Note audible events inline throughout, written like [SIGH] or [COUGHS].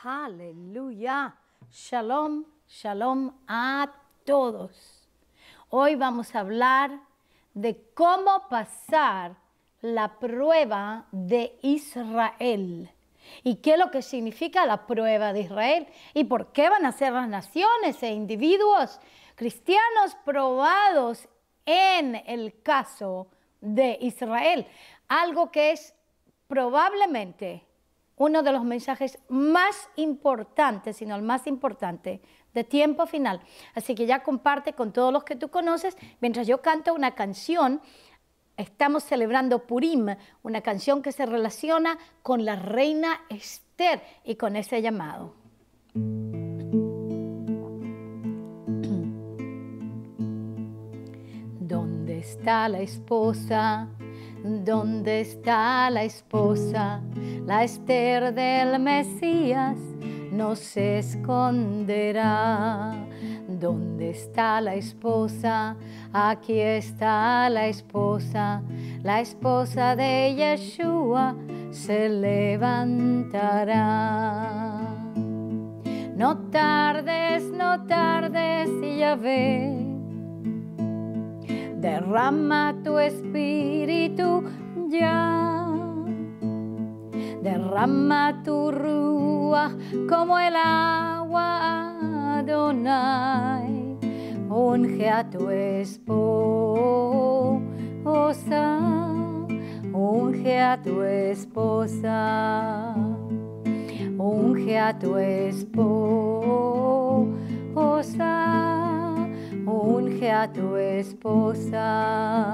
Aleluya. Shalom, shalom a todos. Hoy vamos a hablar de cómo pasar la prueba de Israel. ¿Y qué es lo que significa la prueba de Israel? ¿Y por qué van a ser las naciones e individuos cristianos probados en el caso de Israel? Algo que es probablemente uno de los mensajes más importantes, sino el más importante de tiempo final. Así que ya comparte con todos los que tú conoces, mientras yo canto una canción Estamos celebrando Purim, una canción que se relaciona con la reina Esther y con ese llamado. [CLEARS THROAT] ¿Dónde está la esposa? ¿Dónde está la esposa? La Esther del Mesías no se esconderá. ¿Dónde está la esposa? Aquí está la esposa. La esposa de Yeshua se levantará. No tardes, no tardes, ya Yahvé. Derrama tu espíritu ya derrama tu rúa como el agua, Donai, unge a tu esposa, unge a tu esposa, unge a tu esposa, unge a tu esposa.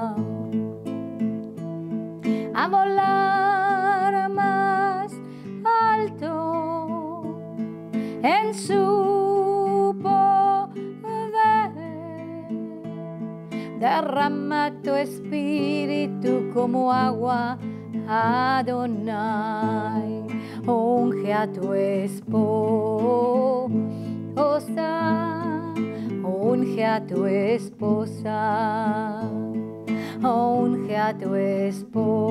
tu espíritu como agua, Adonai. Unge a tu esposa, unge a tu esposa, unge a tu esposa,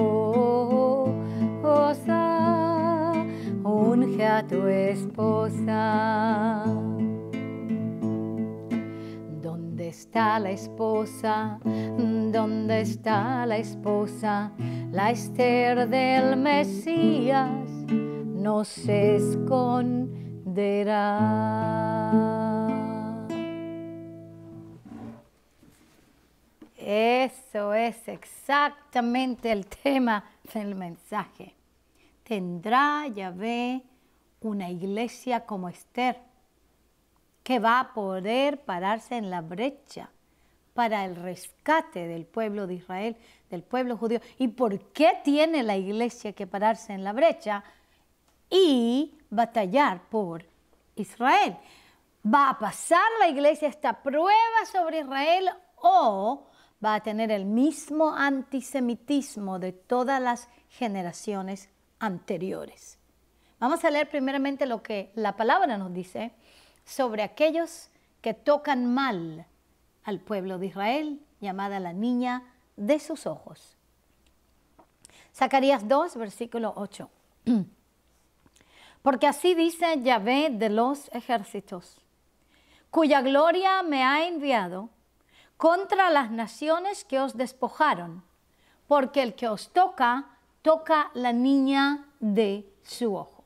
unge a tu esposa. ¿Dónde está la esposa? ¿Dónde está la esposa, la Esther del Mesías? ¿No se esconderá. Eso es exactamente el tema del mensaje. Tendrá Yahvé una iglesia como Esther, que va a poder pararse en la brecha para el rescate del pueblo de Israel, del pueblo judío. ¿Y por qué tiene la iglesia que pararse en la brecha y batallar por Israel? ¿Va a pasar la iglesia esta prueba sobre Israel o va a tener el mismo antisemitismo de todas las generaciones anteriores? Vamos a leer primeramente lo que la palabra nos dice sobre aquellos que tocan mal al pueblo de Israel, llamada la niña de sus ojos. Zacarías 2, versículo 8. [CLEARS THROAT] Porque así dice Yahvé de los ejércitos, cuya gloria me ha enviado contra las naciones que os despojaron, porque el que os toca, toca la niña de su ojo.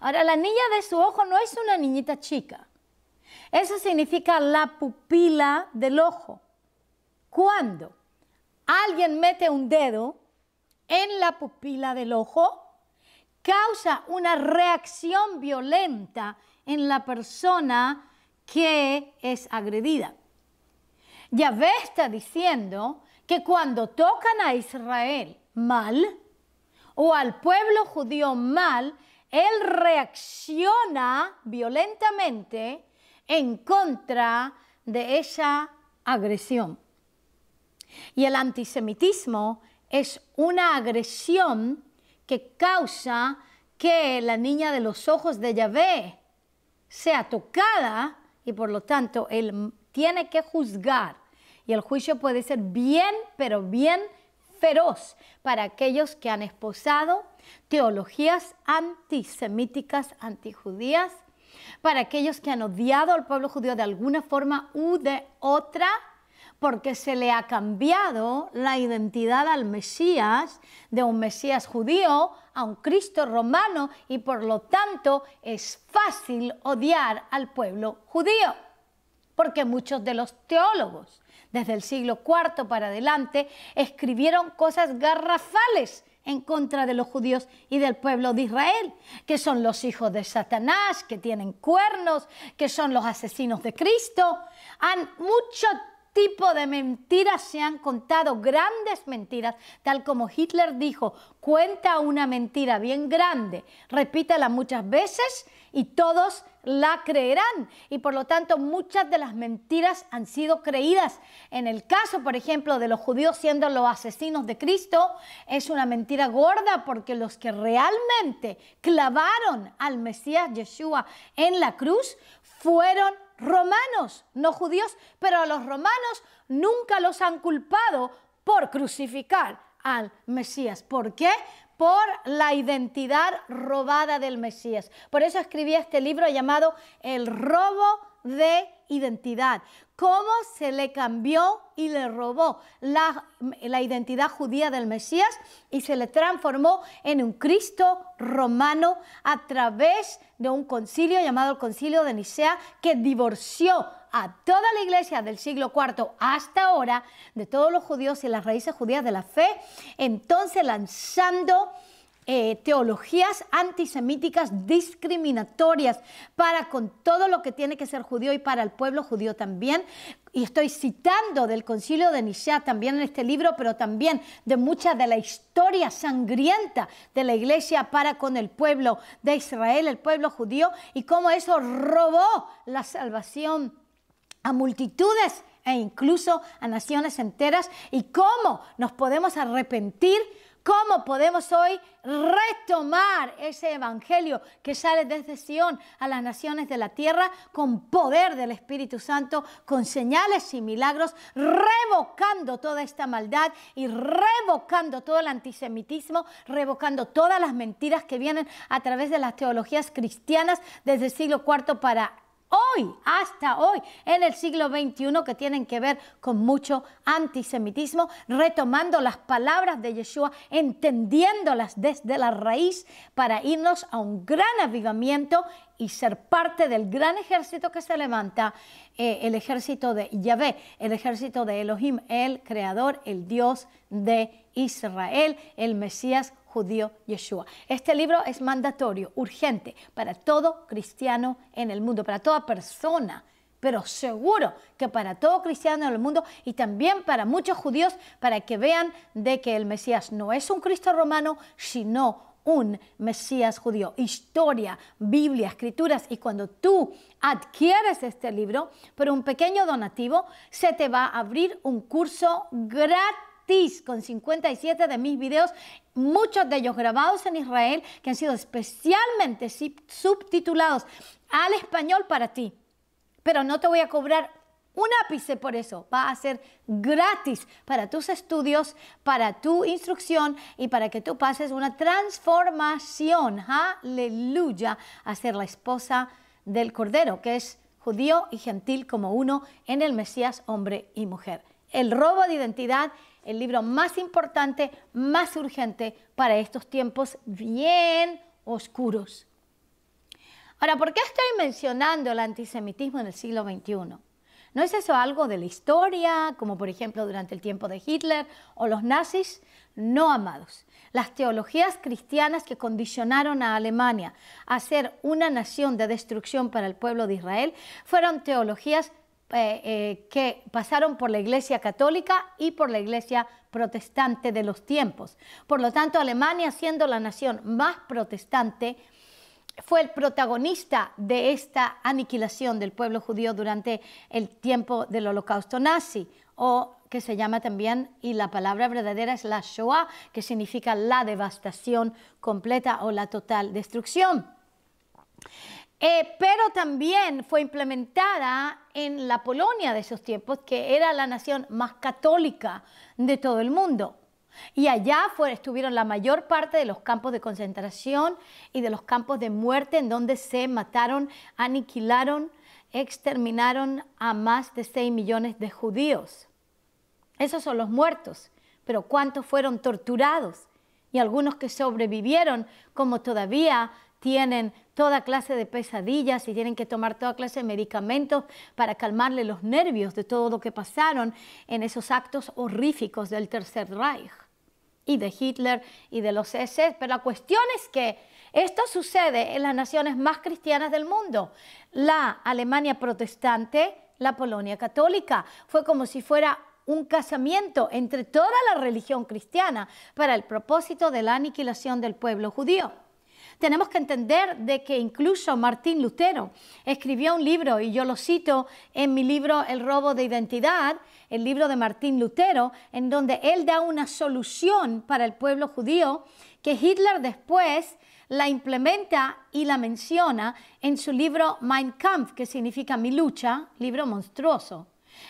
Ahora, la niña de su ojo no es una niñita chica, eso significa la pupila del ojo. Cuando alguien mete un dedo en la pupila del ojo, causa una reacción violenta en la persona que es agredida. Yahvé está diciendo que cuando tocan a Israel mal o al pueblo judío mal, él reacciona violentamente en contra de esa agresión. Y el antisemitismo es una agresión que causa que la niña de los ojos de Yahvé sea tocada y por lo tanto él tiene que juzgar. Y el juicio puede ser bien, pero bien feroz para aquellos que han esposado teologías antisemíticas, antijudías para aquellos que han odiado al pueblo judío de alguna forma u de otra, porque se le ha cambiado la identidad al Mesías, de un Mesías judío a un Cristo romano, y por lo tanto es fácil odiar al pueblo judío, porque muchos de los teólogos desde el siglo IV para adelante escribieron cosas garrafales en contra de los judíos y del pueblo de Israel, que son los hijos de Satanás, que tienen cuernos, que son los asesinos de Cristo. Han mucho tipo de mentiras se han contado, grandes mentiras, tal como Hitler dijo, cuenta una mentira bien grande, repítala muchas veces y todos la creerán y por lo tanto muchas de las mentiras han sido creídas. En el caso, por ejemplo, de los judíos siendo los asesinos de Cristo, es una mentira gorda porque los que realmente clavaron al Mesías Yeshua en la cruz fueron romanos, no judíos, pero a los romanos nunca los han culpado por crucificar al Mesías. ¿Por qué? por la identidad robada del Mesías. Por eso escribí este libro llamado El robo de identidad, cómo se le cambió y le robó la, identidad judía del Mesías y se le transformó en un Cristo romano a través de un concilio llamado el Concilio de Nicea que divorció a toda la iglesia del siglo IV hasta ahora, de todos los judíos y las raíces judías de la fe, entonces lanzando eh, teologías antisemíticas discriminatorias para con todo lo que tiene que ser judío y para el pueblo judío también. Y estoy citando del concilio de Nicea también en este libro, pero también de mucha de la historia sangrienta de la iglesia para con el pueblo de Israel, el pueblo judío, y cómo eso robó la salvación a multitudes e incluso a naciones enteras y cómo nos podemos arrepentir, cómo podemos hoy retomar ese evangelio que sale desde Sion a las naciones de la tierra con poder del Espíritu Santo, con señales y milagros, revocando toda esta maldad y revocando todo el antisemitismo, revocando todas las mentiras que vienen a través de las teologías cristianas desde el siglo IV para hoy, hasta hoy, en el siglo XXI, que tienen que ver con mucho antisemitismo, retomando las palabras de Yeshua, entendiéndolas desde la raíz para irnos a un gran avivamiento y ser parte del gran ejército que se levanta, eh, el ejército de Yahvé, el ejército de Elohim, el creador, el Dios de Israel, el Mesías judío Yeshua. Este libro es mandatorio, urgente, para todo cristiano en el mundo, para toda persona pero seguro que para todo cristiano en el mundo y también para muchos judíos, para que vean de que el Mesías no es un Cristo romano, sino un Mesías judío. Historia, Biblia, escrituras. Y cuando tú adquieres este libro por un pequeño donativo, se te va a abrir un curso gratis con 57 de mis videos, muchos de ellos grabados en Israel, que han sido especialmente subtitulados al español para ti. Pero no te voy a cobrar un ápice por eso. Va a ser gratis para tus estudios, para tu instrucción y para que tú pases una transformación. Aleluya. A ser la esposa del Cordero, que es judío y gentil como uno en el Mesías, hombre y mujer. El robo de identidad el libro más importante, más urgente para estos tiempos bien oscuros. Ahora, ¿por qué estoy mencionando el antisemitismo en el siglo XXI? ¿No es eso algo de la historia, como por ejemplo durante el tiempo de Hitler o los nazis? No, amados. Las teologías cristianas que condicionaron a Alemania a ser una nación de destrucción para el pueblo de Israel fueron teologías eh, eh, que pasaron por la Iglesia Católica y por la Iglesia Protestante de los tiempos. Por lo tanto, Alemania, siendo la nación más protestante, fue el protagonista de esta aniquilación del pueblo judío durante el tiempo del holocausto nazi, o que se llama también, y la palabra verdadera es la Shoah, que significa la devastación completa o la total destrucción. Eh, pero también fue implementada en la Polonia de esos tiempos, que era la nación más católica de todo el mundo. Y allá estuvieron la mayor parte de los campos de concentración y de los campos de muerte en donde se mataron, aniquilaron, exterminaron a más de 6 millones de judíos. Esos son los muertos, pero ¿cuántos fueron torturados? Y algunos que sobrevivieron, como todavía tienen toda clase de pesadillas y tienen que tomar toda clase de medicamentos para calmarle los nervios de todo lo que pasaron en esos actos horríficos del Tercer Reich y de Hitler y de los SS. Pero la cuestión es que esto sucede en las naciones más cristianas del mundo, la Alemania protestante, la Polonia católica. Fue como si fuera un casamiento entre toda la religión cristiana para el propósito de la aniquilación del pueblo judío. Tenemos que entender de que incluso Martín Lutero escribió un libro, y yo lo cito en mi libro El robo de identidad, el libro de Martín Lutero, en donde él da una solución para el pueblo judío que Hitler después la implementa y la menciona en su libro Mein Kampf, que significa mi lucha, libro monstruoso.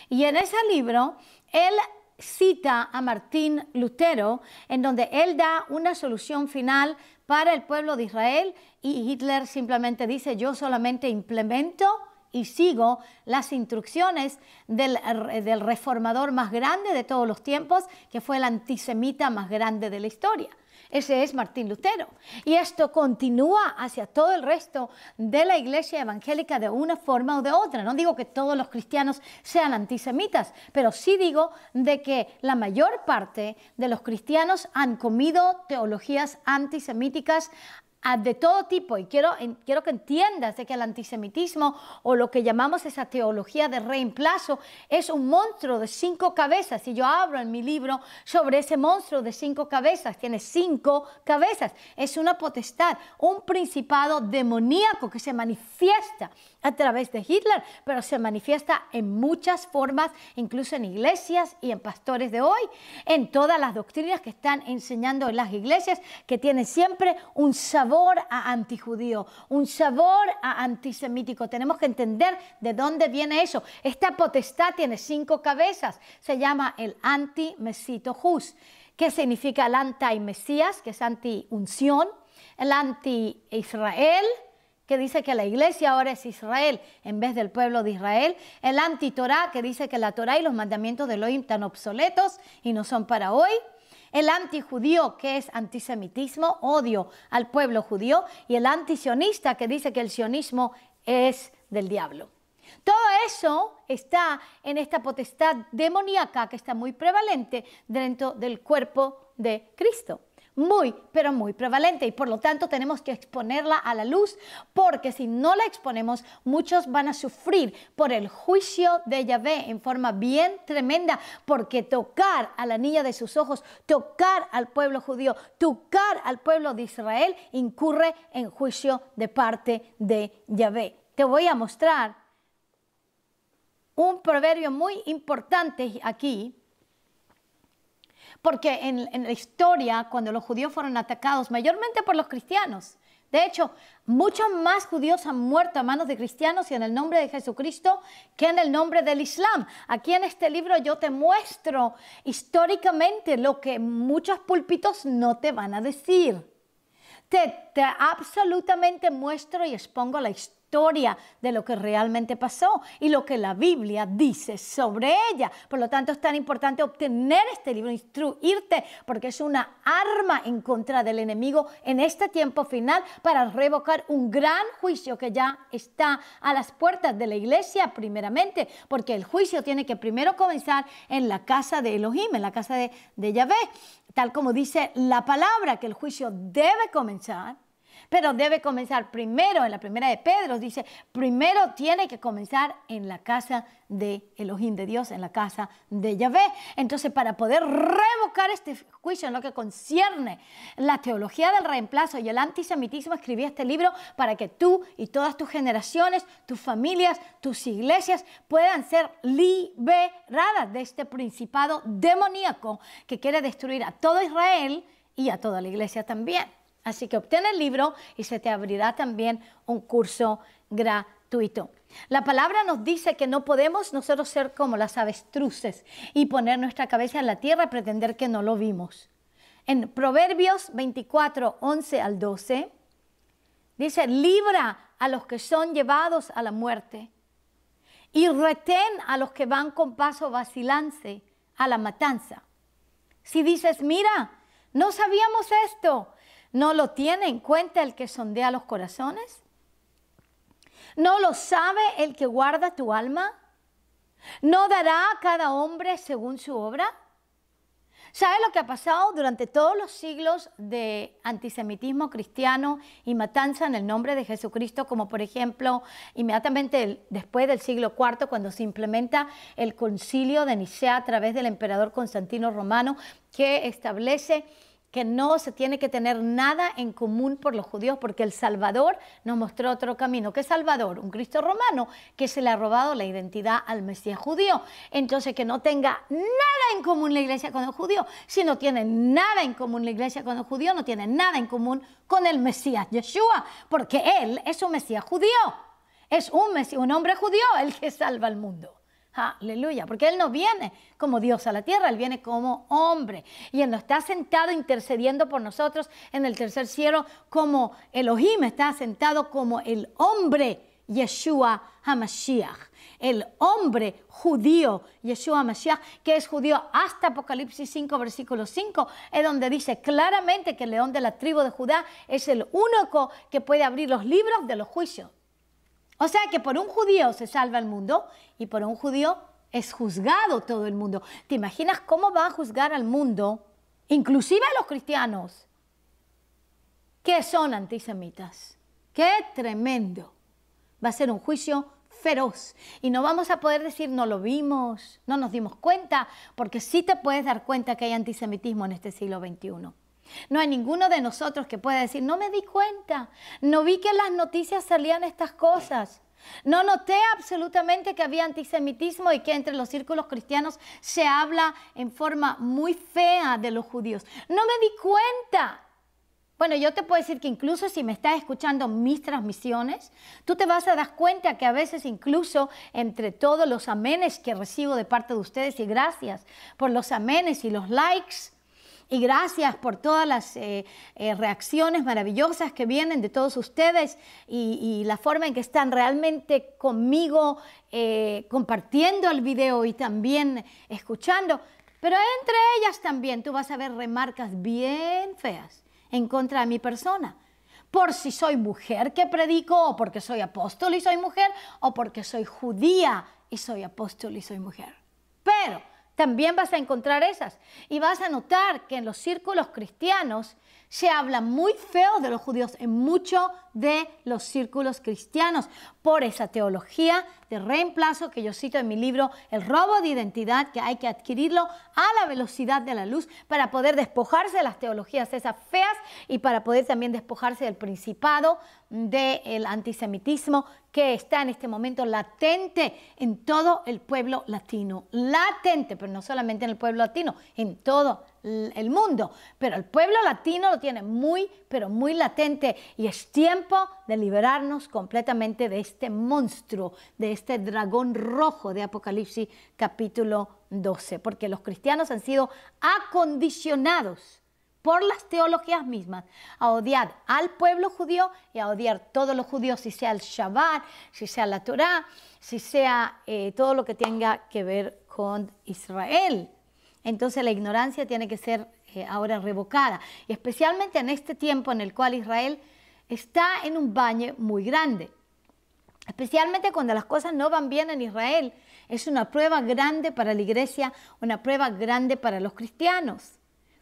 Y en ese libro, él cita a Martín Lutero, en donde él da una solución final para el pueblo de Israel y Hitler simplemente dice, yo solamente implemento y sigo las instrucciones del, del reformador más grande de todos los tiempos, que fue el antisemita más grande de la historia. Ese es Martín Lutero. Y esto continúa hacia todo el resto de la iglesia evangélica de una forma o de otra. No digo que todos los cristianos sean antisemitas, pero sí digo de que la mayor parte de los cristianos han comido teologías antisemíticas de todo tipo y quiero, quiero que entiendas de que el antisemitismo o lo que llamamos esa teología de reemplazo es un monstruo de cinco cabezas y yo abro en mi libro sobre ese monstruo de cinco cabezas, tiene cinco cabezas, es una potestad, un principado demoníaco que se manifiesta a través de Hitler, pero se manifiesta en muchas formas, incluso en iglesias y en pastores de hoy, en todas las doctrinas que están enseñando en las iglesias, que tiene siempre un sabor a antijudío, un sabor a antisemítico. Tenemos que entender de dónde viene eso. Esta potestad tiene cinco cabezas, se llama el anti-mesito jus, que significa el anti-mesías, que es anti-unción, el anti-Israel, que dice que la iglesia ahora es Israel en vez del pueblo de Israel, el anti-Torá, que dice que la Torá y los mandamientos de Elohim están obsoletos y no son para hoy, el antijudío, que es antisemitismo, odio al pueblo judío, y el antisionista, que dice que el sionismo es del diablo. Todo eso está en esta potestad demoníaca que está muy prevalente dentro del cuerpo de Cristo muy, pero muy prevalente y por lo tanto tenemos que exponerla a la luz porque si no la exponemos muchos van a sufrir por el juicio de Yahvé en forma bien tremenda porque tocar a la niña de sus ojos, tocar al pueblo judío, tocar al pueblo de Israel incurre en juicio de parte de Yahvé. Te voy a mostrar un proverbio muy importante aquí porque en, la historia, cuando los judíos fueron atacados, mayormente por los cristianos, de hecho, muchos más judíos han muerto a manos de cristianos y en el nombre de Jesucristo que en el nombre del Islam. Aquí en este libro yo te muestro históricamente lo que muchos púlpitos no te van a decir. te absolutamente muestro y expongo la historia historia de lo que realmente pasó y lo que la Biblia dice sobre ella. Por lo tanto, es tan importante obtener este libro, instruirte, porque es una arma en contra del enemigo en este tiempo final para revocar un gran juicio que ya está a las puertas de la iglesia primeramente, porque el juicio tiene que primero comenzar en la casa de Elohim, en la casa de, de Yahvé, tal como dice la palabra, que el juicio debe comenzar pero debe comenzar primero, en la primera de Pedro dice, primero tiene que comenzar en la casa de Elohim de Dios, en la casa de Yahvé. Entonces, para poder revocar este juicio en lo que concierne la teología del reemplazo y el antisemitismo, escribí este libro para que tú y todas tus generaciones, tus familias, tus iglesias puedan ser liberadas de este principado demoníaco que quiere destruir a todo Israel y a toda la iglesia también. Así que obtén el libro y se te abrirá también un curso gratuito. La palabra nos dice que no podemos nosotros ser como las avestruces y poner nuestra cabeza en la tierra y pretender que no lo vimos. En Proverbios 24, 11 al 12, dice, libra a los que son llevados a la muerte y retén a los que van con paso vacilante a la matanza. Si dices, mira, no sabíamos esto, ¿No lo tiene en cuenta el que sondea los corazones? ¿No lo sabe el que guarda tu alma? ¿No dará a cada hombre según su obra? ¿Sabe lo que ha pasado durante todos los siglos de antisemitismo cristiano y matanza en el nombre de Jesucristo? Como por ejemplo, inmediatamente después del siglo IV, cuando se implementa el concilio de Nicea a través del emperador Constantino Romano, que establece que no se tiene que tener nada en común por los judíos, porque el Salvador nos mostró otro camino. ¿Qué Salvador? Un Cristo romano que se le ha robado la identidad al Mesías judío. Entonces, que no tenga nada en común la iglesia con el judío. Si no tiene nada en común la iglesia con el judío, no tiene nada en común con el Mesías Yeshua, porque él es un Mesías judío. Es un, un hombre judío el que salva al mundo. Aleluya, porque Él no viene como Dios a la tierra, Él viene como hombre. Y Él no está sentado intercediendo por nosotros en el tercer cielo como Elohim, está sentado como el hombre Yeshua HaMashiach, el hombre judío Yeshua HaMashiach, que es judío hasta Apocalipsis 5, versículo 5, es donde dice claramente que el león de la tribu de Judá es el único que puede abrir los libros de los juicios o sea que por un judío se salva el mundo y por un judío es juzgado todo el mundo. ¿Te imaginas cómo va a juzgar al mundo, inclusive a los cristianos, que son antisemitas? ¡Qué tremendo! Va a ser un juicio feroz y no vamos a poder decir no lo vimos, no nos dimos cuenta, porque sí te puedes dar cuenta que hay antisemitismo en este siglo XXI. No hay ninguno de nosotros que pueda decir, no me di cuenta, no vi que en las noticias salían estas cosas. No noté absolutamente que había antisemitismo y que entre los círculos cristianos se habla en forma muy fea de los judíos. No me di cuenta. Bueno, yo te puedo decir que incluso si me estás escuchando mis transmisiones, tú te vas a dar cuenta que a veces incluso entre todos los amenes que recibo de parte de ustedes, y gracias por los amenes y los likes, y gracias por todas las eh, eh, reacciones maravillosas que vienen de todos ustedes y, la forma en que están realmente conmigo eh, compartiendo el video y también escuchando. Pero entre ellas también tú vas a ver remarcas bien feas en contra de mi persona por si soy mujer que predico, o porque soy apóstol y soy mujer, o porque soy judía y soy apóstol y soy mujer. Pero también vas a encontrar esas. Y vas a notar que en los círculos cristianos se habla muy feo de los judíos en muchos de los círculos cristianos por esa teología de reemplazo que yo cito en mi libro El robo de identidad, que hay que adquirirlo a la velocidad de la luz para poder despojarse de las teologías esas feas y para poder también despojarse del principado del antisemitismo que está en este momento latente en todo el pueblo latino. Latente, pero no solamente en el pueblo latino, en todo el mundo. Pero el pueblo latino lo tiene muy, pero muy latente y es tiempo de liberarnos completamente de este monstruo, de este dragón rojo de Apocalipsis capítulo 12, porque los cristianos han sido acondicionados por las teologías mismas, a odiar al pueblo judío y a odiar todos los judíos, si sea el Shabbat, si sea la Torah, si sea eh, todo lo que tenga que ver con Israel. Entonces la ignorancia tiene que ser eh, ahora revocada, especialmente en este tiempo en el cual Israel está en un baño muy grande. Especialmente cuando las cosas no van bien en Israel. Es una prueba grande para la iglesia, una prueba grande para los cristianos.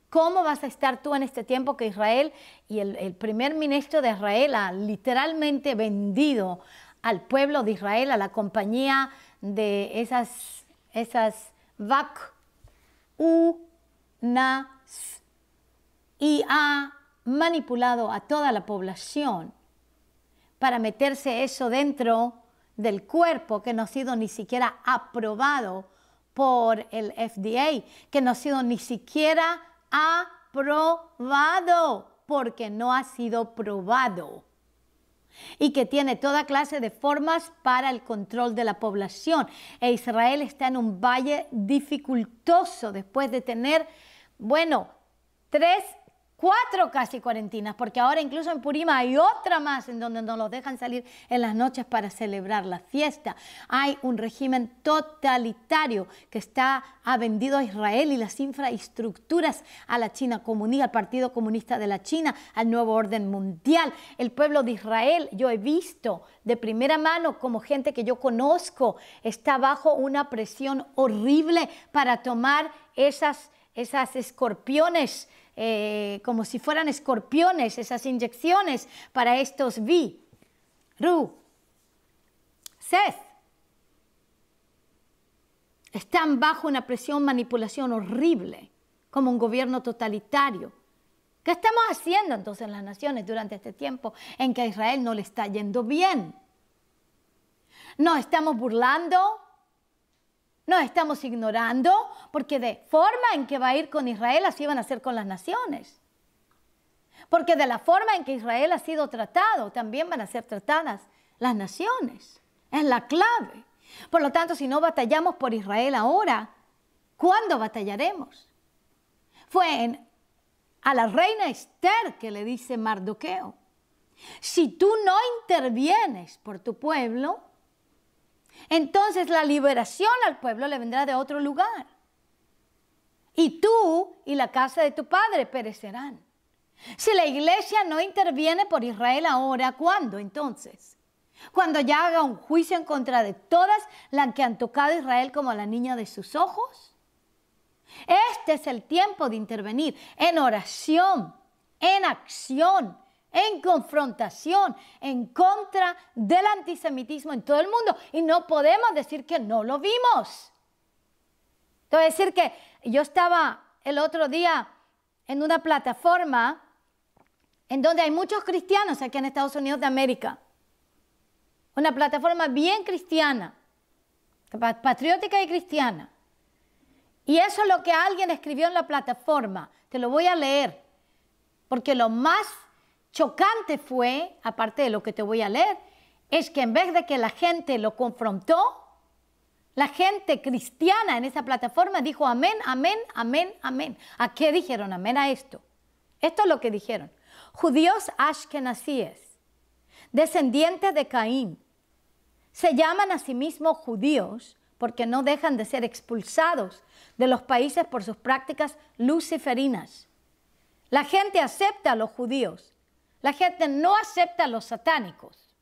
¿Cómo vas a estar tú en este tiempo que Israel y el, primer ministro de Israel ha literalmente vendido al pueblo de Israel, a la compañía de esas, esas VAC, U, y ha manipulado a toda la población para meterse eso dentro del cuerpo que no ha sido ni siquiera aprobado por el FDA, que no ha sido ni siquiera ha probado, porque no ha sido probado y que tiene toda clase de formas para el control de la población. E Israel está en un valle dificultoso después de tener, bueno, tres cuatro casi cuarentinas, porque ahora incluso en Purima hay otra más en donde nos los dejan salir en las noches para celebrar la fiesta. Hay un régimen totalitario que está, ha vendido a Israel y las infraestructuras a la China Comunista, al Partido Comunista de la China, al nuevo orden mundial. El pueblo de Israel, yo he visto de primera mano como gente que yo conozco, está bajo una presión horrible para tomar esas, esas escorpiones eh, como si fueran escorpiones, esas inyecciones para estos vi, ru, SED Están bajo una presión, manipulación horrible, como un gobierno totalitario. ¿Qué estamos haciendo entonces las naciones durante este tiempo en que a Israel no le está yendo bien? ¿No estamos burlando, no estamos ignorando porque de forma en que va a ir con Israel, así van a ser con las naciones. Porque de la forma en que Israel ha sido tratado, también van a ser tratadas las naciones. Es la clave. Por lo tanto, si no batallamos por Israel ahora, ¿cuándo batallaremos? Fue a la reina Esther que le dice Mardoqueo, si tú no intervienes por tu pueblo, entonces la liberación al pueblo le vendrá de otro lugar. Y tú y la casa de tu padre perecerán. Si la iglesia no interviene por Israel ahora, ¿cuándo entonces? Cuando ya haga un juicio en contra de todas las que han tocado a Israel como la niña de sus ojos. Este es el tiempo de intervenir en oración, en acción, en confrontación, en contra del antisemitismo en todo el mundo. Y no podemos decir que no lo vimos. Entonces, decir que yo estaba el otro día en una plataforma en donde hay muchos cristianos aquí en Estados Unidos de América. Una plataforma bien cristiana, patriótica y cristiana. Y eso es lo que alguien escribió en la plataforma. Te lo voy a leer. Porque lo más chocante fue, aparte de lo que te voy a leer, es que en vez de que la gente lo confrontó, la gente cristiana en esa plataforma dijo amén, amén, amén, amén. ¿A qué dijeron amén a esto? Esto es lo que dijeron. Judíos ashkenazíes, descendientes de Caín, se llaman a sí mismos judíos porque no dejan de ser expulsados de los países por sus prácticas luciferinas. La gente acepta a los judíos la gente no acepta a los satánicos.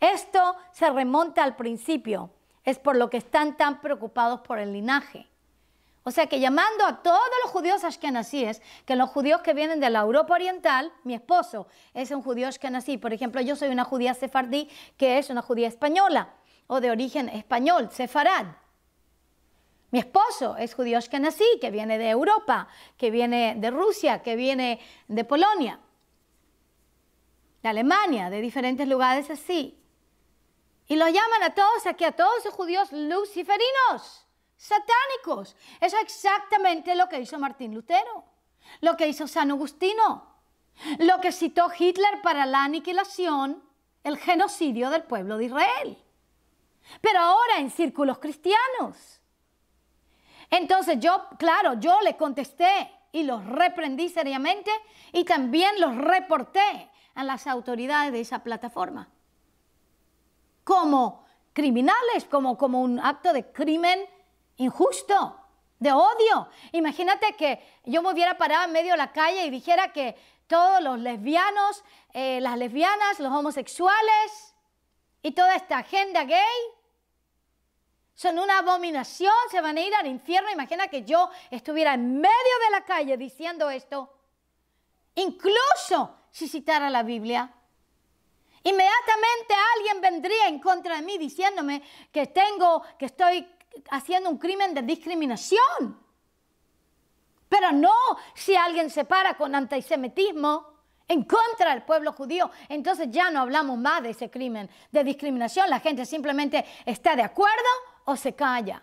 Esto se remonta al principio. Es por lo que están tan preocupados por el linaje. O sea que llamando a todos los judíos ashkenazíes, que los judíos que vienen de la Europa Oriental, mi esposo es un judío ashkenazí, por ejemplo, yo soy una judía sefardí que es una judía española o de origen español, sefarad. Mi esposo es judío ashkenazí que viene de Europa, que viene de Rusia, que viene de Polonia de Alemania, de diferentes lugares así. Y los llaman a todos aquí, a todos los judíos luciferinos, satánicos. Eso es exactamente lo que hizo Martín Lutero, lo que hizo San Agustino, lo que citó Hitler para la aniquilación, el genocidio del pueblo de Israel. Pero ahora en círculos cristianos. Entonces yo, claro, yo le contesté y los reprendí seriamente y también los reporté a las autoridades de esa plataforma. Como criminales, como, como un acto de crimen injusto, de odio. Imagínate que yo me hubiera parado en medio de la calle y dijera que todos los lesbianos, eh, las lesbianas, los homosexuales y toda esta agenda gay son una abominación, se van a ir al infierno. Imagina que yo estuviera en medio de la calle diciendo esto. Incluso si citara la Biblia? Inmediatamente alguien vendría en contra de mí diciéndome que tengo, que estoy haciendo un crimen de discriminación. Pero no si alguien se para con antisemitismo en contra del pueblo judío, entonces ya no hablamos más de ese crimen de discriminación. La gente simplemente está de acuerdo o se calla.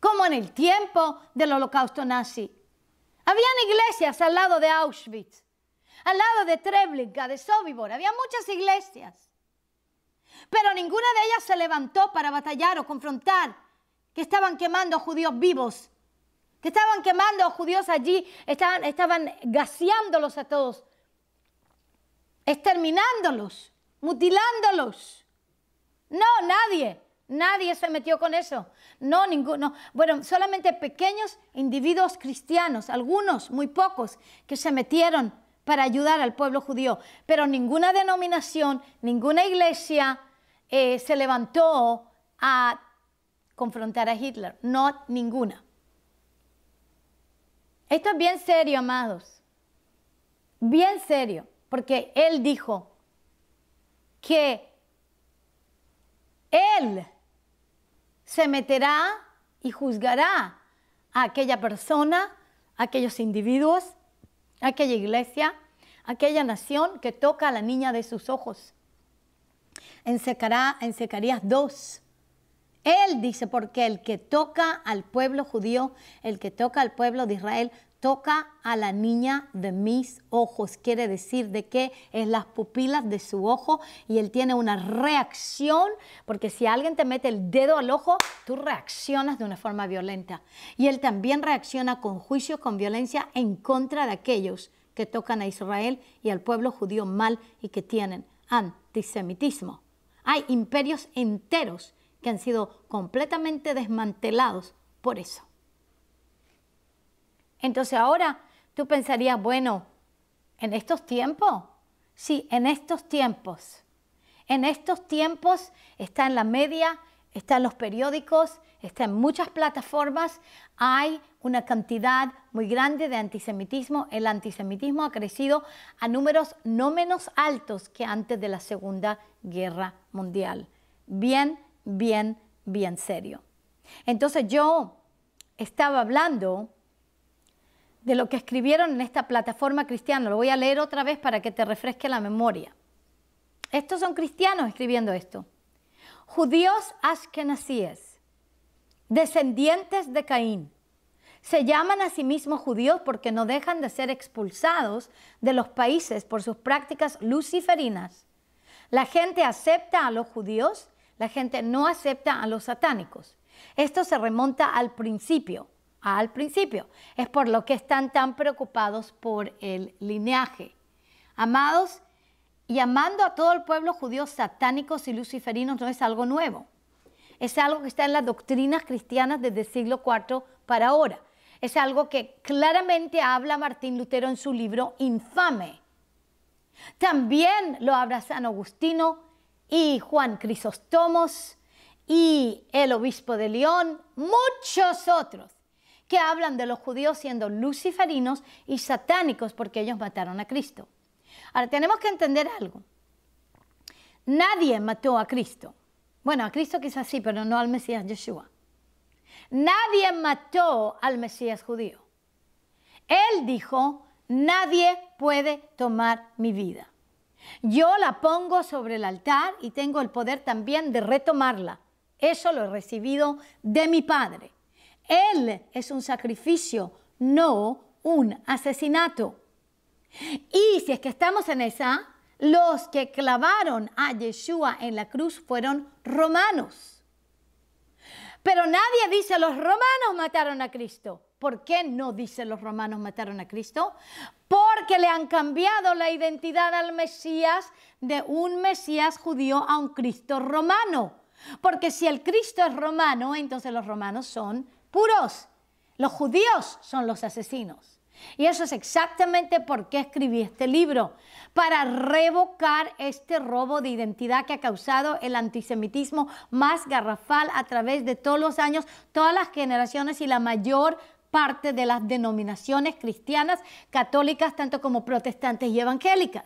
Como en el tiempo del holocausto nazi. Habían iglesias al lado de Auschwitz al lado de Treblinka, de Sobibor. Había muchas iglesias, pero ninguna de ellas se levantó para batallar o confrontar que estaban quemando judíos vivos, que estaban quemando a judíos allí, estaban, estaban gaseándolos a todos, exterminándolos, mutilándolos. No, nadie. Nadie se metió con eso. No, ninguno. Bueno, solamente pequeños individuos cristianos, algunos, muy pocos, que se metieron para ayudar al pueblo judío, pero ninguna denominación, ninguna iglesia eh, se levantó a confrontar a Hitler, no ninguna. Esto es bien serio, amados, bien serio, porque él dijo que él se meterá y juzgará a aquella persona, a aquellos individuos aquella iglesia, aquella nación que toca a la niña de sus ojos. En, Secará, en Secarías 2, él dice, porque el que toca al pueblo judío, el que toca al pueblo de Israel, toca a la niña de mis ojos, quiere decir de que es las pupilas de su ojo y él tiene una reacción, porque si alguien te mete el dedo al ojo, tú reaccionas de una forma violenta. Y él también reacciona con juicio, con violencia en contra de aquellos que tocan a Israel y al pueblo judío mal y que tienen antisemitismo. Hay imperios enteros que han sido completamente desmantelados por eso. Entonces ahora tú pensarías, bueno, en estos tiempos, sí, en estos tiempos, en estos tiempos está en la media, está en los periódicos, está en muchas plataformas, hay una cantidad muy grande de antisemitismo. El antisemitismo ha crecido a números no menos altos que antes de la Segunda Guerra Mundial. Bien, bien, bien serio. Entonces yo estaba hablando de lo que escribieron en esta plataforma cristiana. Lo voy a leer otra vez para que te refresque la memoria. Estos son cristianos escribiendo esto. Judíos ashkenazíes, descendientes de Caín, se llaman a sí mismos judíos porque no dejan de ser expulsados de los países por sus prácticas luciferinas. La gente acepta a los judíos, la gente no acepta a los satánicos. Esto se remonta al principio al principio. Es por lo que están tan preocupados por el linaje. Amados, y amando a todo el pueblo judío, satánicos y luciferinos no es algo nuevo. Es algo que está en las doctrinas cristianas desde el siglo IV para ahora. Es algo que claramente habla Martín Lutero en su libro Infame. También lo habla San Agustino y Juan Crisóstomo y el obispo de León, muchos otros que hablan de los judíos siendo luciferinos y satánicos porque ellos mataron a Cristo. Ahora tenemos que entender algo. Nadie mató a Cristo. Bueno, a Cristo quizás sí, pero no al Mesías Yeshua. Nadie mató al Mesías judío. Él dijo, nadie puede tomar mi vida. Yo la pongo sobre el altar y tengo el poder también de retomarla. Eso lo he recibido de mi Padre. Él es un sacrificio, no un asesinato. Y si es que estamos en esa, los que clavaron a Yeshua en la cruz fueron romanos. Pero nadie dice los romanos mataron a Cristo. ¿Por qué no dice los romanos mataron a Cristo? Porque le han cambiado la identidad al Mesías de un Mesías judío a un Cristo romano. Porque si el Cristo es romano, entonces los romanos son puros. Los judíos son los asesinos. Y eso es exactamente por qué escribí este libro, para revocar este robo de identidad que ha causado el antisemitismo más garrafal a través de todos los años, todas las generaciones y la mayor parte de las denominaciones cristianas, católicas, tanto como protestantes y evangélicas.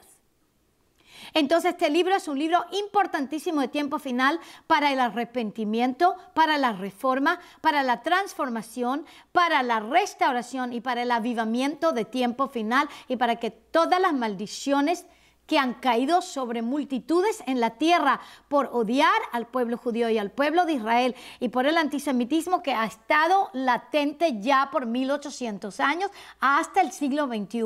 Entonces este libro es un libro importantísimo de tiempo final para el arrepentimiento, para la reforma, para la transformación, para la restauración y para el avivamiento de tiempo final y para que todas las maldiciones que han caído sobre multitudes en la tierra por odiar al pueblo judío y al pueblo de Israel y por el antisemitismo que ha estado latente ya por 1800 años hasta el siglo XXI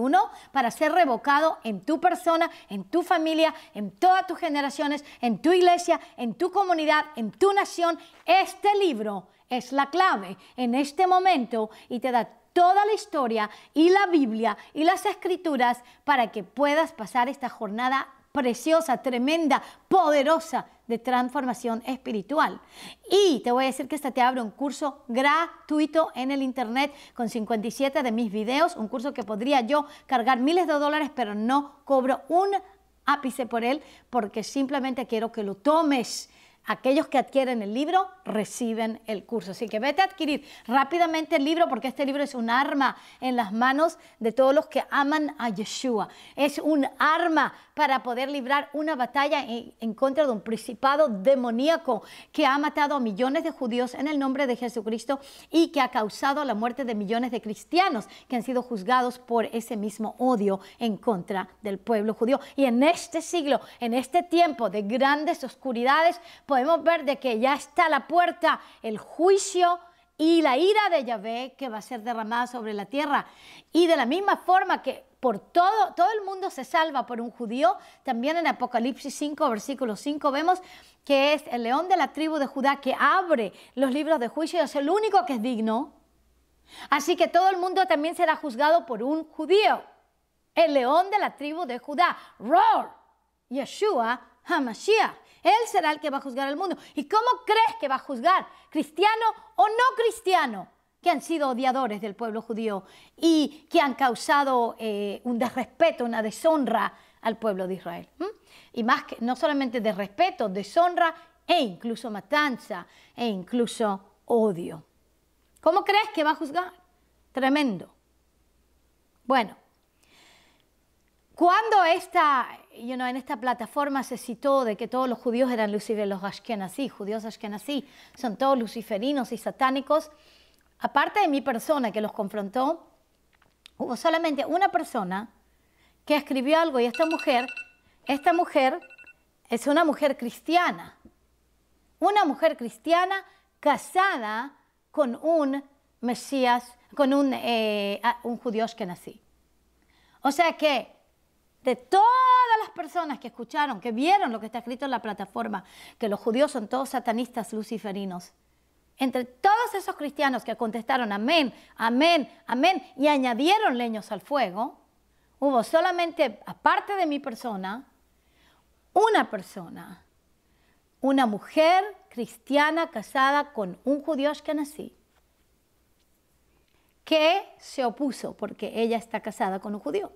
para ser revocado en tu persona, en tu familia, en todas tus generaciones, en tu iglesia, en tu comunidad, en tu nación. Este libro es la clave en este momento y te da toda la historia y la Biblia y las escrituras para que puedas pasar esta jornada preciosa, tremenda, poderosa de transformación espiritual. Y te voy a decir que esta te abre un curso gratuito en el Internet con 57 de mis videos, un curso que podría yo cargar miles de dólares, pero no cobro un ápice por él porque simplemente quiero que lo tomes Aquellos que adquieren el libro reciben el curso. Así que vete a adquirir rápidamente el libro porque este libro es un arma en las manos de todos los que aman a Yeshua. Es un arma para poder librar una batalla en, contra de un principado demoníaco que ha matado a millones de judíos en el nombre de Jesucristo y que ha causado la muerte de millones de cristianos que han sido juzgados por ese mismo odio en contra del pueblo judío. Y en este siglo, en este tiempo de grandes oscuridades, podemos ver de que ya está la puerta el juicio y la ira de Yahvé que va a ser derramada sobre la tierra. Y de la misma forma que por todo, todo el mundo se salva por un judío, también en Apocalipsis 5, versículo 5, vemos que es el león de la tribu de Judá que abre los libros de juicio y es el único que es digno. Así que todo el mundo también será juzgado por un judío. El león de la tribu de Judá, Roar, Yeshua, Hamashiach. Él será el que va a juzgar al mundo. ¿Y cómo crees que va a juzgar? ¿Cristiano o no cristiano? que han sido odiadores del pueblo judío y que han causado eh, un desrespeto, una deshonra al pueblo de Israel. Y más que no solamente desrespeto, deshonra e incluso matanza e incluso odio. ¿Cómo crees que va a juzgar? Tremendo. Bueno, cuando esta, en esta plataforma se citó de que todos los judíos eran Lucifer, los Ashkenazí, judíos Ashkenazí, son todos luciferinos y satánicos, aparte de mi persona que los confrontó, hubo solamente una persona que escribió algo y esta mujer, esta mujer es una mujer cristiana, una mujer cristiana casada con un Mesías, con un, eh, un judío Ashkenazí. O sea que de todas las personas que escucharon, que vieron lo que está escrito en la plataforma, que los judíos son todos satanistas luciferinos. Entre todos esos cristianos que contestaron amén, amén, amén y añadieron leños al fuego, hubo solamente, aparte de mi persona, una persona, una mujer cristiana casada con un judío ashkenazí, que se opuso porque ella está casada con un judío.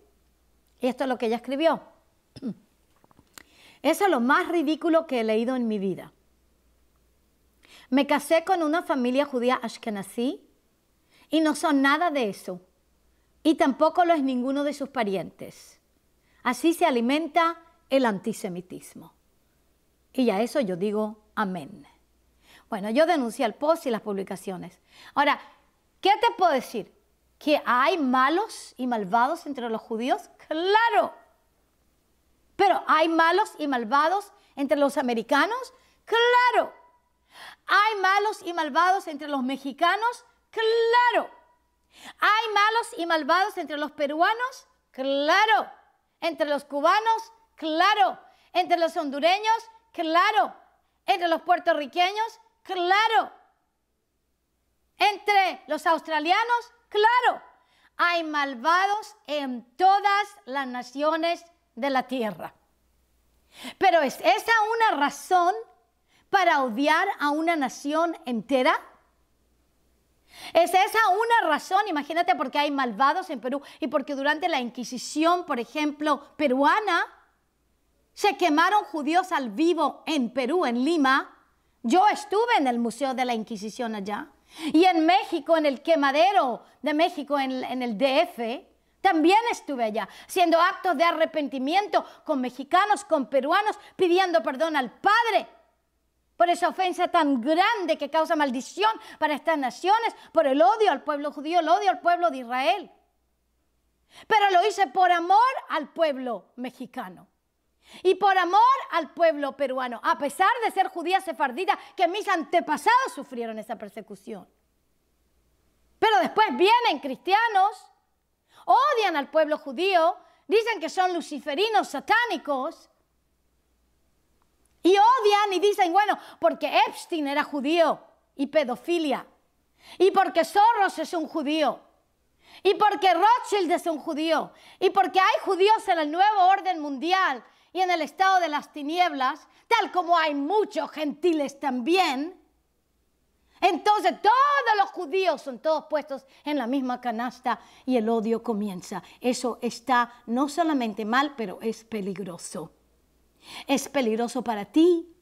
Y Esto es lo que ella escribió. [CLEARS THROAT] Eso es lo más ridículo que he leído en mi vida. Me casé con una familia judía ashkenazí y no son nada de eso. Y tampoco lo es ninguno de sus parientes. Así se alimenta el antisemitismo. Y a eso yo digo amén. Bueno, yo denuncié el post y las publicaciones. Ahora, ¿qué te puedo decir? ¿Que hay malos y malvados entre los judíos? Claro. Pero hay malos y malvados entre los americanos. Claro. Hay malos y malvados entre los mexicanos. Claro. Hay malos y malvados entre los peruanos. Claro. Entre los cubanos. Claro. Entre los hondureños. Claro. Entre los puertorriqueños. Claro. Entre los australianos. Claro hay malvados en todas las naciones de la tierra. Pero ¿es esa una razón para odiar a una nación entera? ¿Es esa una razón? Imagínate porque hay malvados en Perú y porque durante la Inquisición, por ejemplo, peruana, se quemaron judíos al vivo en Perú, en Lima. Yo estuve en el Museo de la Inquisición allá. Y en México, en el quemadero de México, en, el DF, también estuve allá, haciendo actos de arrepentimiento con mexicanos, con peruanos, pidiendo perdón al Padre por esa ofensa tan grande que causa maldición para estas naciones, por el odio al pueblo judío, el odio al pueblo de Israel. Pero lo hice por amor al pueblo mexicano y por amor al pueblo peruano, a pesar de ser judía sefardita, que mis antepasados sufrieron esa persecución. Pero después vienen cristianos, odian al pueblo judío, dicen que son luciferinos satánicos y odian y dicen, bueno, porque Epstein era judío y pedofilia, y porque Soros es un judío, y porque Rothschild es un judío, y porque hay judíos en el nuevo orden mundial y en el estado de las tinieblas, tal como hay muchos gentiles también, entonces todos los judíos son todos puestos en la misma canasta y el odio comienza. Eso está no solamente mal, pero es peligroso. Es peligroso para ti,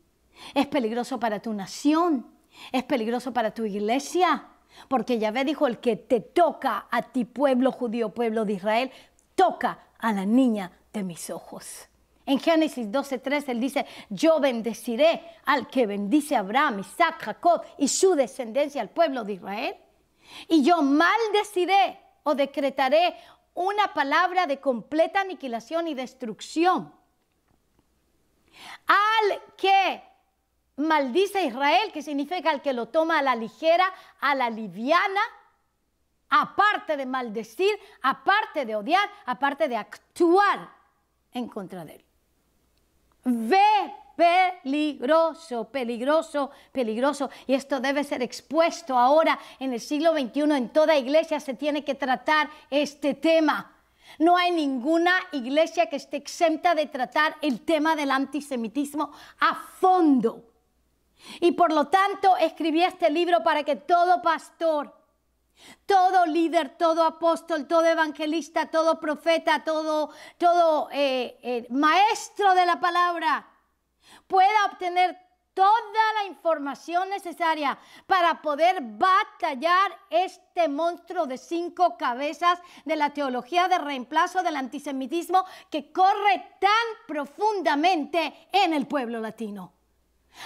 es peligroso para tu nación, es peligroso para tu iglesia, porque Yahvé dijo, el que te toca a ti, pueblo judío, pueblo de Israel, toca a la niña de mis ojos. En Génesis 12:3 él dice, yo bendeciré al que bendice a Abraham, Isaac, Jacob y su descendencia al pueblo de Israel. Y yo maldeciré o decretaré una palabra de completa aniquilación y destrucción. Al que maldice a Israel, que significa al que lo toma a la ligera, a la liviana, aparte de maldecir, aparte de odiar, aparte de actuar en contra de él ve peligroso, peligroso, peligroso. Y esto debe ser expuesto ahora en el siglo XXI. En toda iglesia se tiene que tratar este tema. No hay ninguna iglesia que esté exenta de tratar el tema del antisemitismo a fondo. Y por lo tanto escribí este libro para que todo pastor todo líder, todo apóstol, todo evangelista, todo profeta, todo, eh, eh, maestro de la palabra pueda obtener toda la información necesaria para poder batallar este monstruo de cinco cabezas de la teología de reemplazo del antisemitismo que corre tan profundamente en el pueblo latino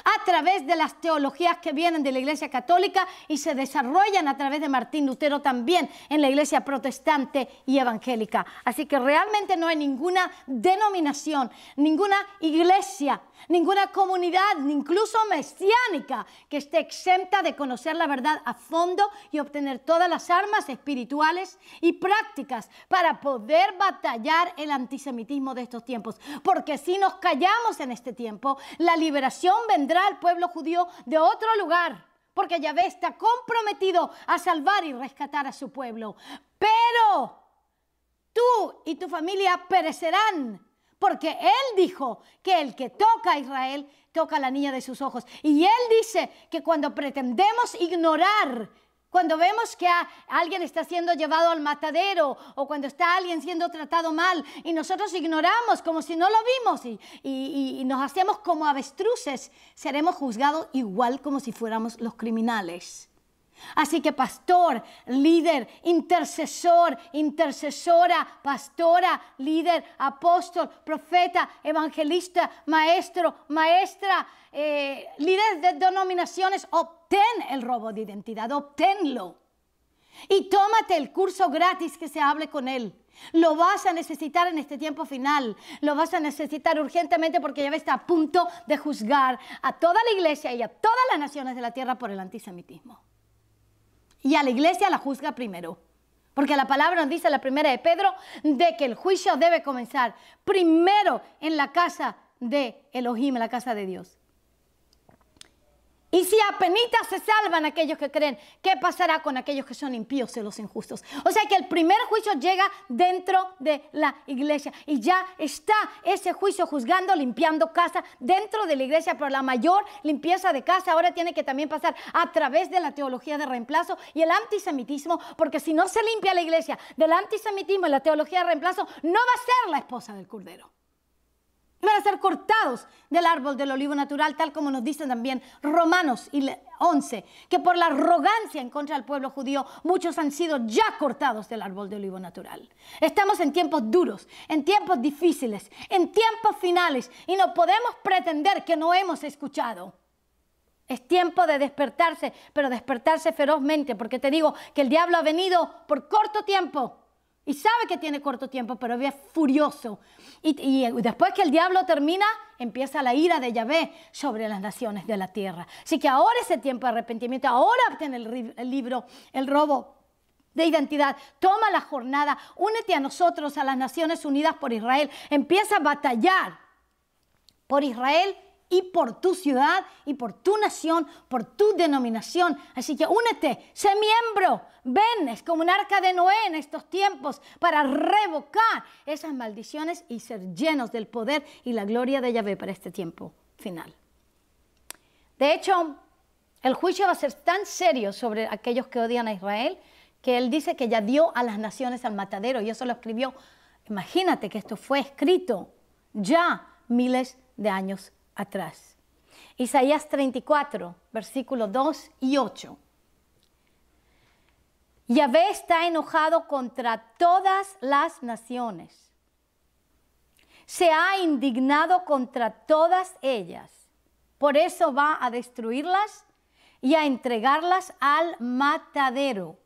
a través de las teologías que vienen de la Iglesia Católica y se desarrollan a través de Martín Lutero también en la Iglesia Protestante y Evangélica. Así que realmente no hay ninguna denominación, ninguna iglesia ninguna comunidad, ni incluso mesiánica, que esté exenta de conocer la verdad a fondo y obtener todas las armas espirituales y prácticas para poder batallar el antisemitismo de estos tiempos. Porque si nos callamos en este tiempo, la liberación vendrá al pueblo judío de otro lugar. Porque Yahvé está comprometido a salvar y rescatar a su pueblo. Pero tú y tu familia perecerán porque Él dijo que el que toca a Israel toca a la niña de sus ojos. Y Él dice que cuando pretendemos ignorar cuando vemos que alguien está siendo llevado al matadero o cuando está alguien siendo tratado mal y nosotros ignoramos como si no lo vimos y nos hacemos como avestruces, seremos juzgados igual como si fuéramos los criminales. Así que pastor, líder, intercesor, intercesora, pastora, líder, apóstol, profeta, evangelista, maestro, maestra, eh, líder de denominaciones, obtén el robo de identidad, obténlo. Y tómate el curso gratis que se hable con él. Lo vas a necesitar en este tiempo final. Lo vas a necesitar urgentemente porque ya está a punto de juzgar a toda la iglesia y a todas las naciones de la tierra por el antisemitismo y a la iglesia la juzga primero. Porque la palabra nos dice la primera de Pedro de que el juicio debe comenzar primero en la casa de Elohim, en la casa de Dios. Y si apenas se salvan aquellos que creen, ¿qué pasará con aquellos que son impíos y los injustos? O sea que el primer juicio llega dentro de la iglesia y ya está ese juicio juzgando, limpiando casa dentro de la iglesia, pero la mayor limpieza de casa ahora tiene que también pasar a través de la teología de reemplazo y el antisemitismo, porque si no se limpia la iglesia del antisemitismo y la teología de reemplazo, no va a ser la esposa del Cordero van a ser cortados del árbol del olivo natural, tal como nos dicen también Romanos 11, que por la arrogancia en contra del pueblo judío, muchos han sido ya cortados del árbol del olivo natural. Estamos en tiempos duros, en tiempos difíciles, en tiempos finales, y no podemos pretender que no hemos escuchado. Es tiempo de despertarse, pero despertarse ferozmente, porque te digo que el diablo ha venido por corto tiempo y sabe que tiene corto tiempo, pero es furioso y, eh, después que el diablo termina, empieza la ira de Yahvé sobre las naciones de la tierra. Así que ahora el tiempo de arrepentimiento, ahora obtén el libro, el robo de identidad. Toma la jornada, únete a nosotros, a las Naciones Unidas por Israel. Empieza a batallar por Israel y por tu ciudad y por tu nación, por tu denominación. Así que únete, sé miembro, ven, como un arca de Noé en estos tiempos para revocar esas maldiciones y ser llenos del poder y la gloria de Yahvé para este tiempo final. De hecho, el juicio va a ser tan serio sobre aquellos que odian a Israel que él dice que ya dio a las naciones al matadero y eso lo escribió. Imagínate que esto fue escrito ya miles de años atrás. Isaías 34, versículos 2 y 8. Yahvé está enojado contra todas las naciones. Se ha indignado contra todas ellas. Por eso va a destruirlas y a entregarlas al matadero.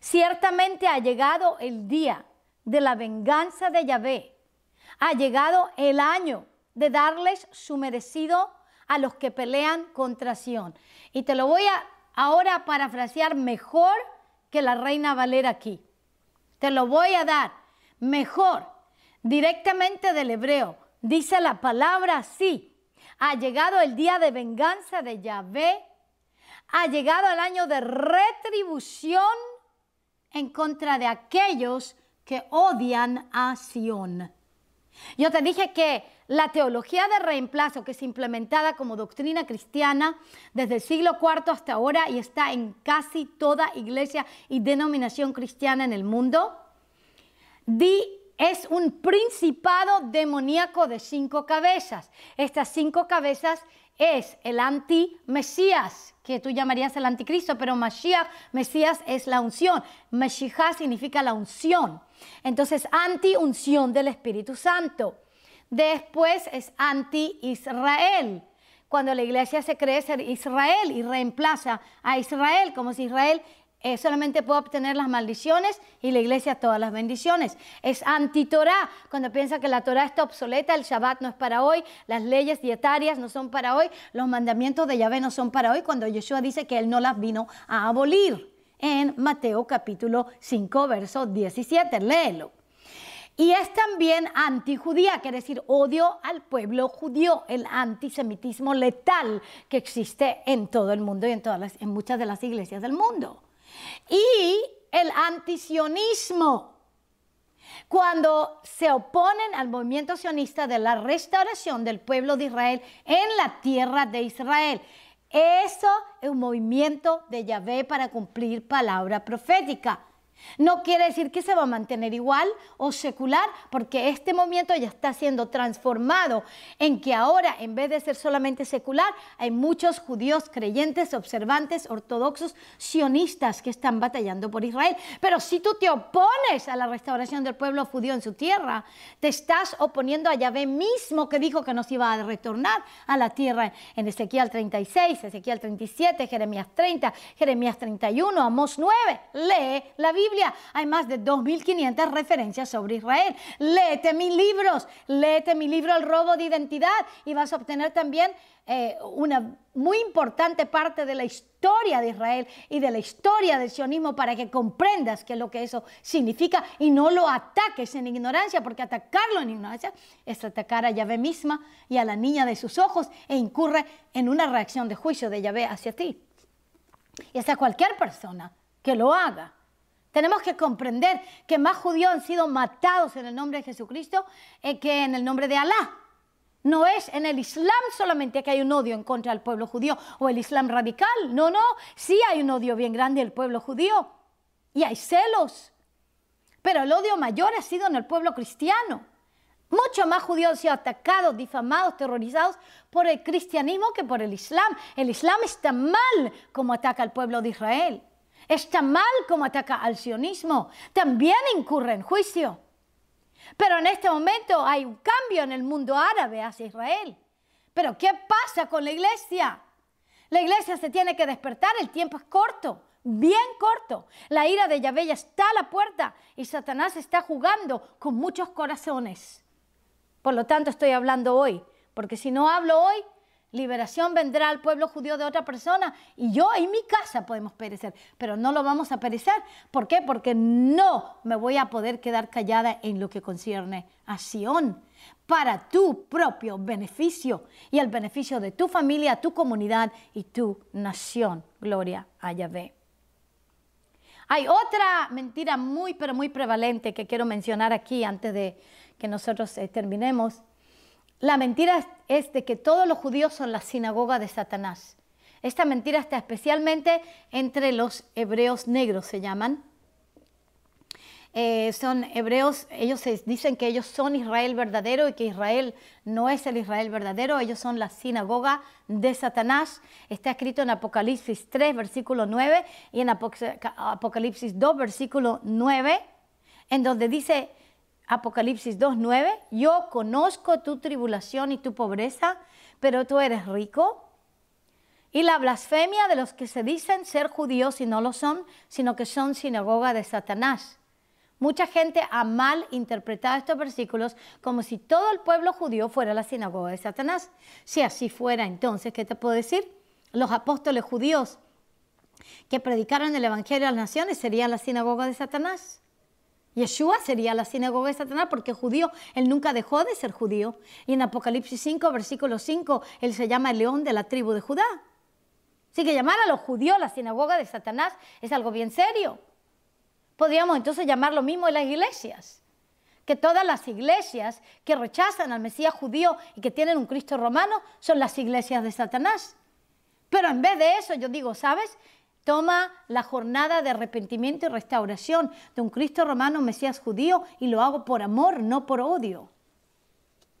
Ciertamente ha llegado el día de la venganza de Yahvé. Ha llegado el año de darles su merecido a los que pelean contra Sión. Y te lo voy a ahora parafrasear mejor que la reina Valera aquí. Te lo voy a dar mejor directamente del hebreo. Dice la palabra así. Ha llegado el día de venganza de Yahvé. Ha llegado el año de retribución en contra de aquellos que odian a Sión. Yo te dije que la teología de reemplazo, que es implementada como doctrina cristiana desde el siglo IV hasta ahora y está en casi toda iglesia y denominación cristiana en el mundo, di es un principado demoníaco de cinco cabezas. Estas cinco cabezas es el anti-mesías, que tú llamarías el anticristo, pero Mesías es la unción. Meshijá significa la unción. Entonces, anti-unción del Espíritu Santo. Después es anti-Israel, cuando la iglesia se cree ser Israel y reemplaza a Israel, como si Israel eh, solamente puede obtener las maldiciones y la iglesia todas las bendiciones. Es anti-Torah, cuando piensa que la Torah está obsoleta, el Shabbat no es para hoy, las leyes dietarias no son para hoy, los mandamientos de Yahvé no son para hoy, cuando Yeshua dice que él no las vino a abolir. En Mateo capítulo 5, verso 17, léelo y es también antijudía, quiere decir odio al pueblo judío, el antisemitismo letal que existe en todo el mundo y en, todas en muchas de las iglesias del mundo. Y el antisionismo, cuando se oponen al movimiento sionista de la restauración del pueblo de Israel en la tierra de Israel. Eso es un movimiento de Yahvé para cumplir palabra profética. No quiere decir que se va a mantener igual o secular, porque este momento ya está siendo transformado en que ahora, en vez de ser solamente secular, hay muchos judíos creyentes, observantes, ortodoxos, sionistas que están batallando por Israel. Pero si tú te opones a la restauración del pueblo judío en su tierra, te estás oponiendo a Yahvé mismo que dijo que nos iba a retornar a la tierra en Ezequiel 36, Ezequiel 37, Jeremías 30, Jeremías 31, Amos 9. Lee la Biblia. Hay más de 2.500 referencias sobre Israel. Léete mis libros, léete mi libro El robo de identidad y vas a obtener también eh, una muy importante parte de la historia de Israel y de la historia del sionismo para que comprendas qué es lo que eso significa y no lo ataques en ignorancia, porque atacarlo en ignorancia es atacar a Yahvé misma y a la niña de sus ojos e incurre en una reacción de juicio de Yahvé hacia ti. Y hasta cualquier persona que lo haga. Tenemos que comprender que más judíos han sido matados en el nombre de Jesucristo eh, que en el nombre de Alá. No es en el Islam solamente que hay un odio en contra del pueblo judío o el Islam radical. No, no, sí hay un odio bien grande del pueblo judío y hay celos. Pero el odio mayor ha sido en el pueblo cristiano. Muchos más judíos han sido atacados, difamados, terrorizados por el cristianismo que por el Islam. El Islam está mal como ataca al pueblo de Israel. Está mal como ataca al sionismo. También incurre en juicio. Pero en este momento hay un cambio en el mundo árabe hacia Israel. Pero ¿qué pasa con la iglesia? La iglesia se tiene que despertar, el tiempo es corto, bien corto. La ira de Yahvé está a la puerta y Satanás está jugando con muchos corazones. Por lo tanto, estoy hablando hoy, porque si no hablo hoy, Liberación vendrá al pueblo judío de otra persona y yo y mi casa podemos perecer, pero no lo vamos a perecer. ¿Por qué? Porque no me voy a poder quedar callada en lo que concierne a Sión para tu propio beneficio y el beneficio de tu familia, tu comunidad y tu nación. Gloria a Yahvé. Hay otra mentira muy, pero muy prevalente que quiero mencionar aquí antes de que nosotros eh, terminemos. La mentira es de que todos los judíos son la sinagoga de Satanás. Esta mentira está especialmente entre los hebreos negros, se llaman. Eh, son hebreos, ellos dicen que ellos son Israel verdadero y que Israel no es el Israel verdadero, ellos son la sinagoga de Satanás. Está escrito en Apocalipsis 3, versículo 9 y en Apocalipsis 2, versículo 9, en donde dice, Apocalipsis 2.9, yo conozco tu tribulación y tu pobreza, pero tú eres rico. Y la blasfemia de los que se dicen ser judíos y no lo son, sino que son sinagoga de Satanás. Mucha gente ha mal interpretado estos versículos como si todo el pueblo judío fuera la sinagoga de Satanás. Si así fuera, entonces, ¿qué te puedo decir? Los apóstoles judíos que predicaron el Evangelio a las naciones serían la sinagoga de Satanás. Yeshua sería la sinagoga de Satanás porque judío. Él nunca dejó de ser judío. Y en Apocalipsis 5, versículo 5, él se llama el león de la tribu de Judá. Así que llamar a los judíos la sinagoga de Satanás es algo bien serio. Podríamos entonces llamar lo mismo a las iglesias. Que todas las iglesias que rechazan al Mesías judío y que tienen un Cristo romano son las iglesias de Satanás. Pero en vez de eso yo digo, ¿sabes? Toma la jornada de arrepentimiento y restauración de un Cristo romano, Mesías judío, y lo hago por amor, no por odio.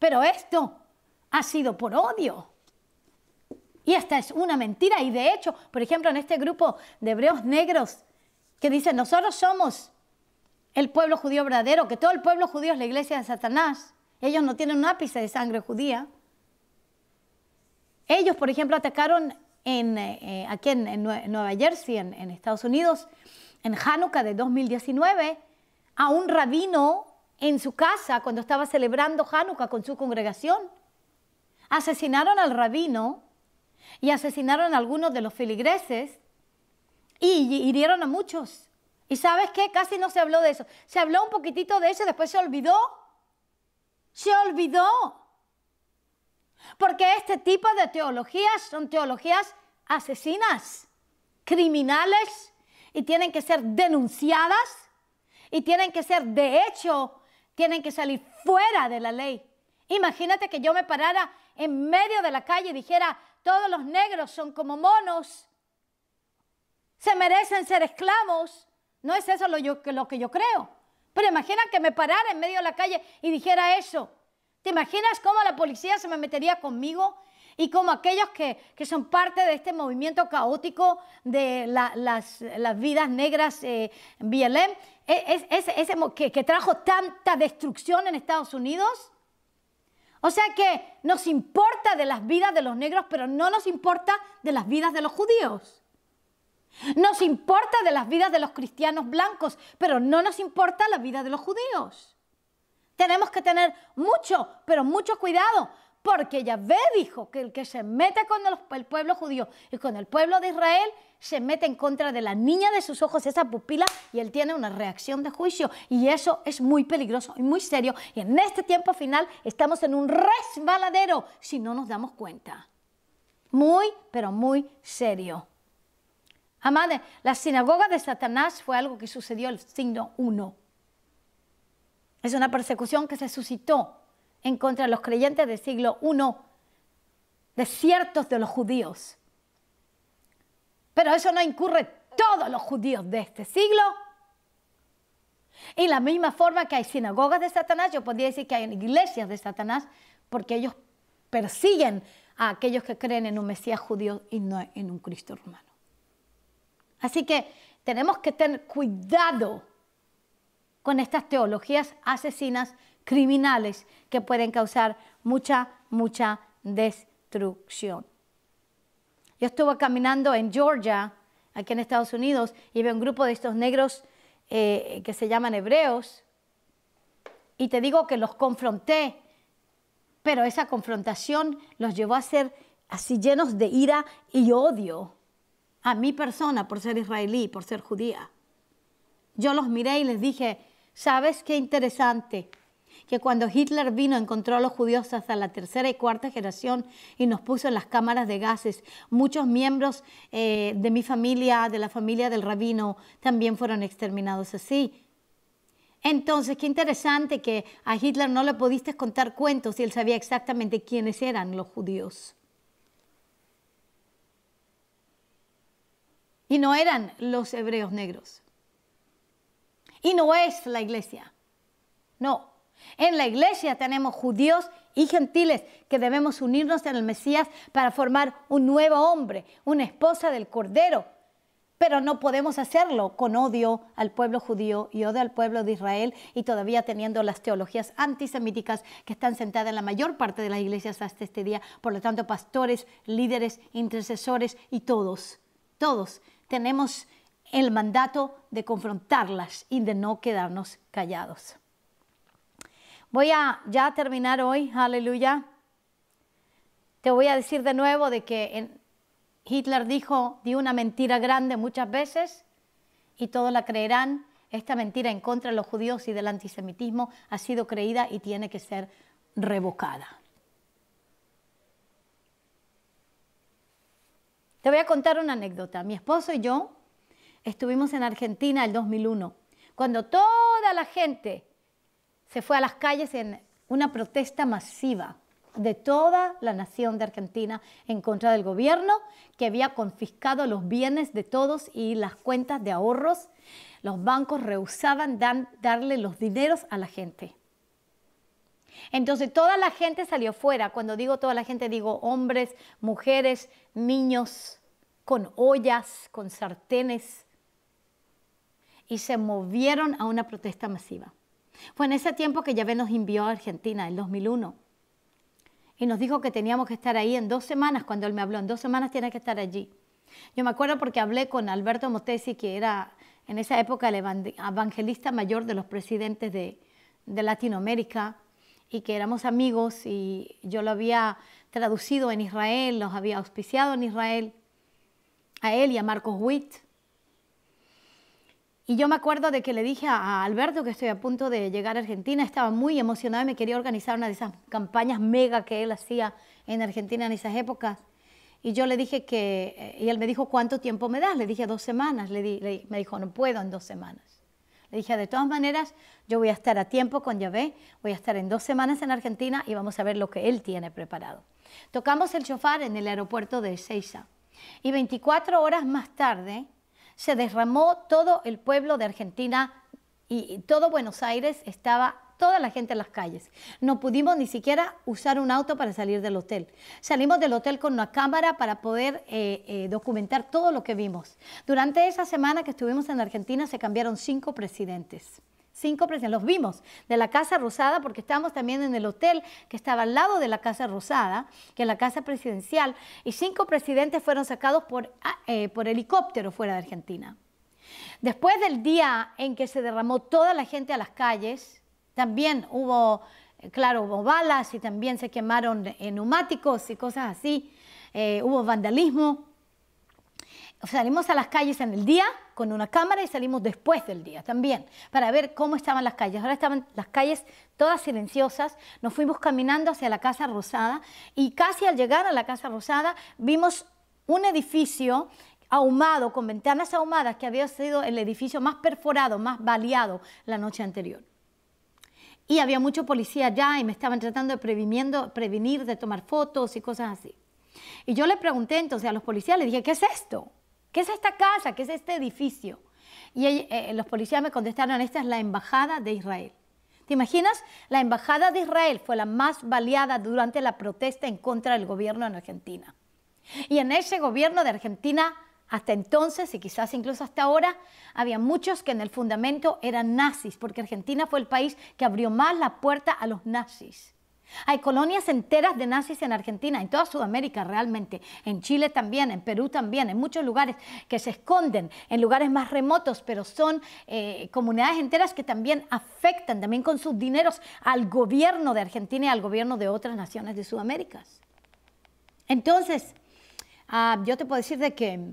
Pero esto ha sido por odio. Y esta es una mentira. Y de hecho, por ejemplo, en este grupo de hebreos negros que dicen, nosotros somos el pueblo judío verdadero, que todo el pueblo judío es la iglesia de Satanás. Ellos no tienen un ápice de sangre judía. Ellos, por ejemplo, atacaron en, eh, eh, aquí en, Nueva Jersey, en, Estados Unidos, en Hanukkah de 2019, a un rabino en su casa cuando estaba celebrando Hanukkah con su congregación. Asesinaron al rabino y asesinaron a algunos de los filigreses y hirieron a muchos. ¿Y sabes qué? Casi no se habló de eso. Se habló un poquitito de eso, después se olvidó. Se olvidó. Porque este tipo de teologías son teologías asesinas, criminales, y tienen que ser denunciadas, y tienen que ser, de hecho, tienen que salir fuera de la ley. Imagínate que yo me parara en medio de la calle y dijera, todos los negros son como monos, se merecen ser esclavos. No es eso lo, que yo creo. Pero imagina que me parara en medio de la calle y dijera eso. ¿Te imaginas cómo la policía se me metería conmigo? Y cómo aquellos que, son parte de este movimiento caótico de las, vidas negras eh, en BLM, e, es, que trajo tanta destrucción en Estados Unidos. O sea que nos importa de las vidas de los negros, pero no nos importa de las vidas de los judíos. Nos importa de las vidas de los cristianos blancos, pero no nos importa la vida de los judíos. Tenemos que tener mucho, pero mucho cuidado, porque Yahvé dijo que el que se mete con el pueblo judío y con el pueblo de Israel se mete en contra de la niña de sus ojos, esa pupila, y él tiene una reacción de juicio. Y eso es muy peligroso y muy serio. Y en este tiempo final estamos en un resbaladero si no nos damos cuenta. Muy, pero muy serio. Amade, la sinagoga de Satanás fue algo que sucedió el signo 1 es una persecución que se suscitó en contra de los creyentes del siglo I, de ciertos de los judíos. Pero eso no incurre todos los judíos de este siglo. Y la misma forma que hay sinagogas de Satanás, yo podría decir que hay iglesias de Satanás, porque ellos persiguen a aquellos que creen en un Mesías judío y no en un Cristo romano. Así que tenemos que tener cuidado con estas teologías asesinas, criminales, que pueden causar mucha, mucha destrucción. Yo estuve caminando en Georgia, aquí en Estados Unidos, y veo un grupo de estos negros eh, que se llaman hebreos, y te digo que los confronté, pero esa confrontación los llevó a ser así llenos de ira y odio a mi persona por ser israelí, por ser judía. Yo los miré y les dije, ¿Sabes qué interesante? Que cuando Hitler vino encontró a los judíos hasta la tercera y cuarta generación y nos puso en las cámaras de gases. Muchos miembros eh, de mi familia, de la familia del rabino, también fueron exterminados así. Entonces, qué interesante que a Hitler no le pudiste contar cuentos y él sabía exactamente quiénes eran los judíos. Y no eran los hebreos negros y no es la iglesia. No. En la iglesia tenemos judíos y gentiles que debemos unirnos en el Mesías para formar un nuevo hombre, una esposa del Cordero. Pero no podemos hacerlo con odio al pueblo judío y odio al pueblo de Israel y todavía teniendo las teologías antisemíticas que están sentadas en la mayor parte de las iglesias hasta este día. Por lo tanto, pastores, líderes, intercesores y todos, todos tenemos el mandato de confrontarlas y de no quedarnos callados. Voy a ya terminar hoy, aleluya. Te voy a decir de nuevo de que Hitler dijo, di una mentira grande muchas veces y todos la creerán. Esta mentira en contra de los judíos y del antisemitismo ha sido creída y tiene que ser revocada. Te voy a contar una anécdota. Mi esposo y yo Estuvimos en Argentina el 2001, cuando toda la gente se fue a las calles en una protesta masiva de toda la nación de Argentina en contra del gobierno que había confiscado los bienes de todos y las cuentas de ahorros. Los bancos rehusaban darle los dineros a la gente. Entonces toda la gente salió fuera. Cuando digo toda la gente, digo hombres, mujeres, niños, con ollas, con sartenes, y se movieron a una protesta masiva. Fue en ese tiempo que Yahvé nos envió a Argentina, en 2001, y nos dijo que teníamos que estar ahí en dos semanas, cuando él me habló, en dos semanas tiene que estar allí. Yo me acuerdo porque hablé con Alberto Motesi, que era en esa época el evangelista mayor de los presidentes de, de Latinoamérica, y que éramos amigos y yo lo había traducido en Israel, los había auspiciado en Israel, a él y a Marcos Witt. Y yo me acuerdo de que le dije a Alberto que estoy a punto de llegar a Argentina, estaba muy emocionada y me quería organizar una de esas campañas mega que él hacía en Argentina en esas épocas. Y yo le dije que, eh, y él me dijo, ¿cuánto tiempo me das? Le dije, dos semanas. Le, di, me dijo, no puedo en dos semanas. Le dije, de todas maneras, yo voy a estar a tiempo con Yahvé, voy a estar en dos semanas en Argentina y vamos a ver lo que él tiene preparado. Tocamos el chofar en el aeropuerto de Ezeiza. Y 24 horas más tarde, se derramó todo el pueblo de Argentina y todo Buenos Aires estaba toda la gente en las calles. No pudimos ni siquiera usar un auto para salir del hotel. Salimos del hotel con una cámara para poder eh, eh, documentar todo lo que vimos. Durante esa semana que estuvimos en Argentina se cambiaron cinco presidentes cinco los vimos, de la Casa Rosada, porque estábamos también en el hotel que estaba al lado de la Casa Rosada, que es la Casa Presidencial, y cinco presidentes fueron sacados por, ah, eh, por helicóptero fuera de Argentina. Después del día en que se derramó toda la gente a las calles, también hubo, eh, claro, hubo balas y también se quemaron eh, neumáticos y cosas así, hubo vandalismo, Salimos a las calles en el día con una cámara y salimos después del día también para ver cómo estaban las calles. Ahora estaban las calles todas silenciosas. Nos fuimos caminando hacia la Casa Rosada y casi al llegar a la Casa Rosada vimos un edificio ahumado, con ventanas ahumadas, que había sido el edificio más perforado, más baleado la noche anterior. Y había mucho policía allá y me estaban tratando de prevenir de tomar fotos y cosas así. Y yo le pregunté entonces a los policías, le dije, ¿qué es esto? ¿Qué es esta casa? ¿Qué es este edificio? Y eh, eh, los policías me contestaron, esta es la Embajada de Israel. ¿Te imaginas? La Embajada de Israel fue la más baleada durante la protesta en contra del gobierno en Argentina. Y en ese gobierno de Argentina, hasta entonces y quizás incluso hasta ahora, había muchos que en el fundamento eran nazis, porque Argentina fue el país que abrió más la puerta a los nazis. Hay colonias enteras de nazis en Argentina, en toda Sudamérica realmente, en Chile también, en Perú también, en muchos lugares que se esconden, en lugares más remotos, pero son eh, comunidades enteras que también afectan también con sus dineros al gobierno de Argentina y al gobierno de otras naciones de Sudamérica. Entonces, ah, yo te puedo decir de que,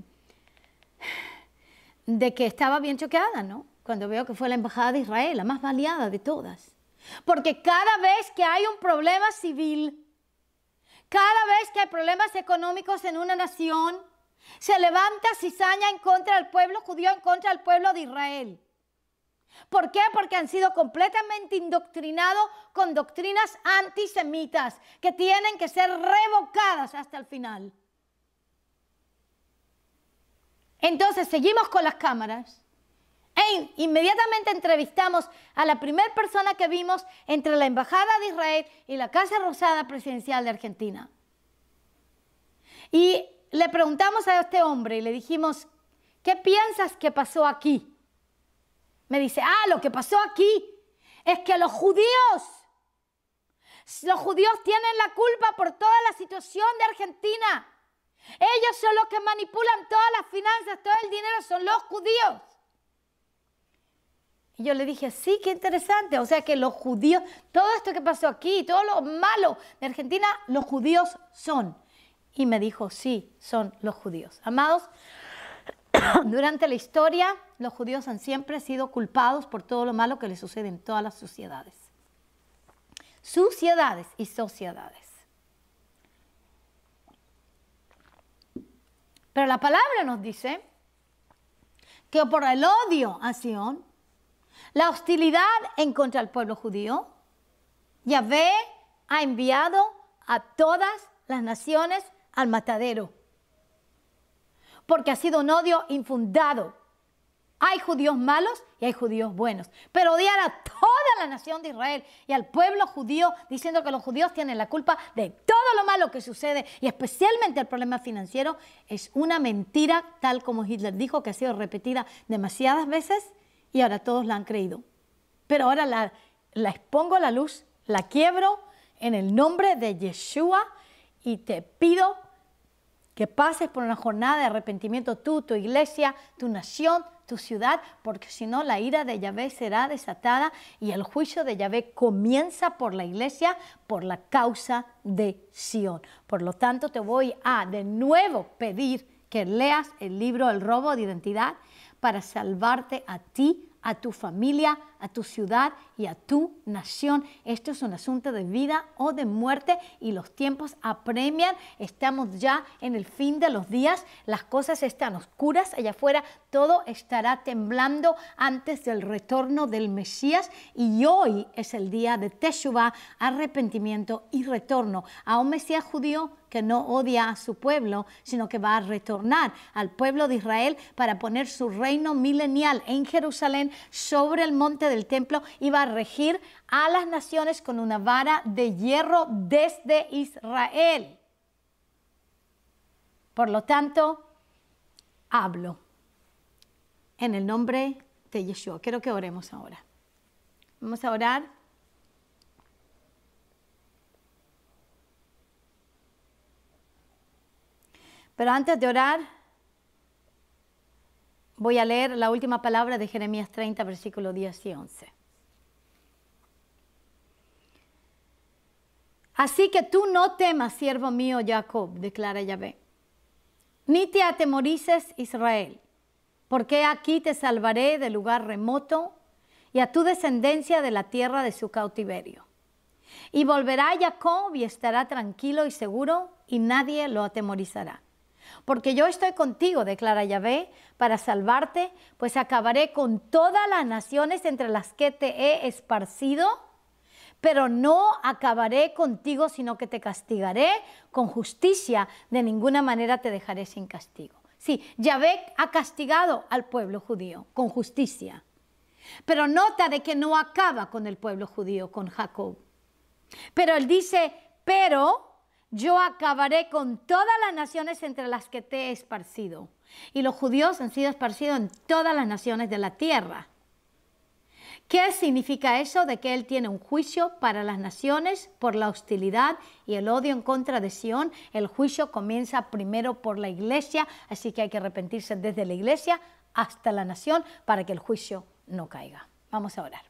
de que estaba bien choqueada, ¿no? Cuando veo que fue la Embajada de Israel, la más baleada de todas porque cada vez que hay un problema civil, cada vez que hay problemas económicos en una nación, se levanta cizaña en contra del pueblo judío, en contra del pueblo de Israel. ¿Por qué? Porque han sido completamente indoctrinados con doctrinas antisemitas que tienen que ser revocadas hasta el final. Entonces seguimos con las cámaras inmediatamente entrevistamos a la primera persona que vimos entre la Embajada de Israel y la Casa Rosada Presidencial de Argentina. Y le preguntamos a este hombre y le dijimos, ¿qué piensas que pasó aquí? Me dice, ah, lo que pasó aquí es que los judíos, los judíos tienen la culpa por toda la situación de Argentina. Ellos son los que manipulan todas las finanzas, todo el dinero, son los judíos. Y yo le dije, sí, qué interesante. O sea que los judíos, todo esto que pasó aquí, todo lo malo de Argentina, los judíos son. Y me dijo, sí, son los judíos. Amados, [COUGHS] durante la historia, los judíos han siempre sido culpados por todo lo malo que les sucede en todas las sociedades. Sociedades y sociedades. Pero la palabra nos dice que por el odio a Sion, la hostilidad en contra del pueblo judío, Yahvé ha enviado a todas las naciones al matadero, porque ha sido un odio infundado. Hay judíos malos y hay judíos buenos, pero odiar a toda la nación de Israel y al pueblo judío diciendo que los judíos tienen la culpa de todo lo malo que sucede y especialmente el problema financiero es una mentira tal como Hitler dijo que ha sido repetida demasiadas veces y ahora todos la han creído. Pero ahora la, expongo a la luz, la quiebro en el nombre de Yeshua y te pido que pases por una jornada de arrepentimiento tú, tu iglesia, tu nación, tu ciudad, porque si no la ira de Yahvé será desatada y el juicio de Yahvé comienza por la iglesia, por la causa de Sión. Por lo tanto, te voy a de nuevo pedir que leas el libro El robo de identidad para salvarte a ti, a tu familia, a tu ciudad y a tu nación. Esto es un asunto de vida o de muerte y los tiempos apremian. Estamos ya en el fin de los días. Las cosas están oscuras allá afuera. Todo estará temblando antes del retorno del Mesías y hoy es el día de Teshuvah, arrepentimiento y retorno a un Mesías judío que no odia a su pueblo, sino que va a retornar al pueblo de Israel para poner su reino milenial en Jerusalén sobre el monte de el templo iba a regir a las naciones con una vara de hierro desde Israel. Por lo tanto, hablo en el nombre de Yeshua. Quiero que oremos ahora. Vamos a orar. Pero antes de orar, Voy a leer la última palabra de Jeremías 30, versículo 10 y 11. Así que tú no temas, siervo mío Jacob, declara Yahvé, ni te atemorices, Israel, porque aquí te salvaré del lugar remoto y a tu descendencia de la tierra de su cautiverio. Y volverá Jacob y estará tranquilo y seguro, y nadie lo atemorizará porque yo estoy contigo, declara Yahvé, para salvarte, pues acabaré con todas las naciones entre las que te he esparcido, pero no acabaré contigo, sino que te castigaré con justicia, de ninguna manera te dejaré sin castigo. Sí, Yahvé ha castigado al pueblo judío con justicia. Pero nota de que no acaba con el pueblo judío, con Jacob. Pero él dice, pero yo acabaré con todas las naciones entre las que te he esparcido. Y los judíos han sido esparcidos en todas las naciones de la tierra. ¿Qué significa eso de que Él tiene un juicio para las naciones por la hostilidad y el odio en contra de Sión? El juicio comienza primero por la iglesia, así que hay que arrepentirse desde la iglesia hasta la nación para que el juicio no caiga. Vamos a orar.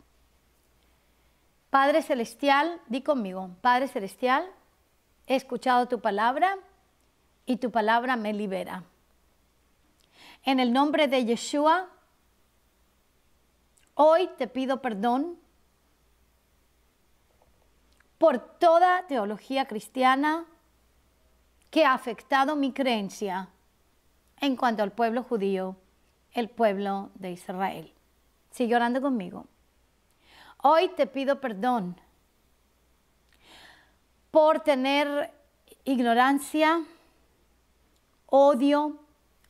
Padre Celestial, di conmigo, Padre Celestial, He escuchado tu palabra y tu palabra me libera. En el nombre de Yeshua, hoy te pido perdón por toda teología cristiana que ha afectado mi creencia en cuanto al pueblo judío, el pueblo de Israel. Sigue orando conmigo. Hoy te pido perdón por tener ignorancia, odio,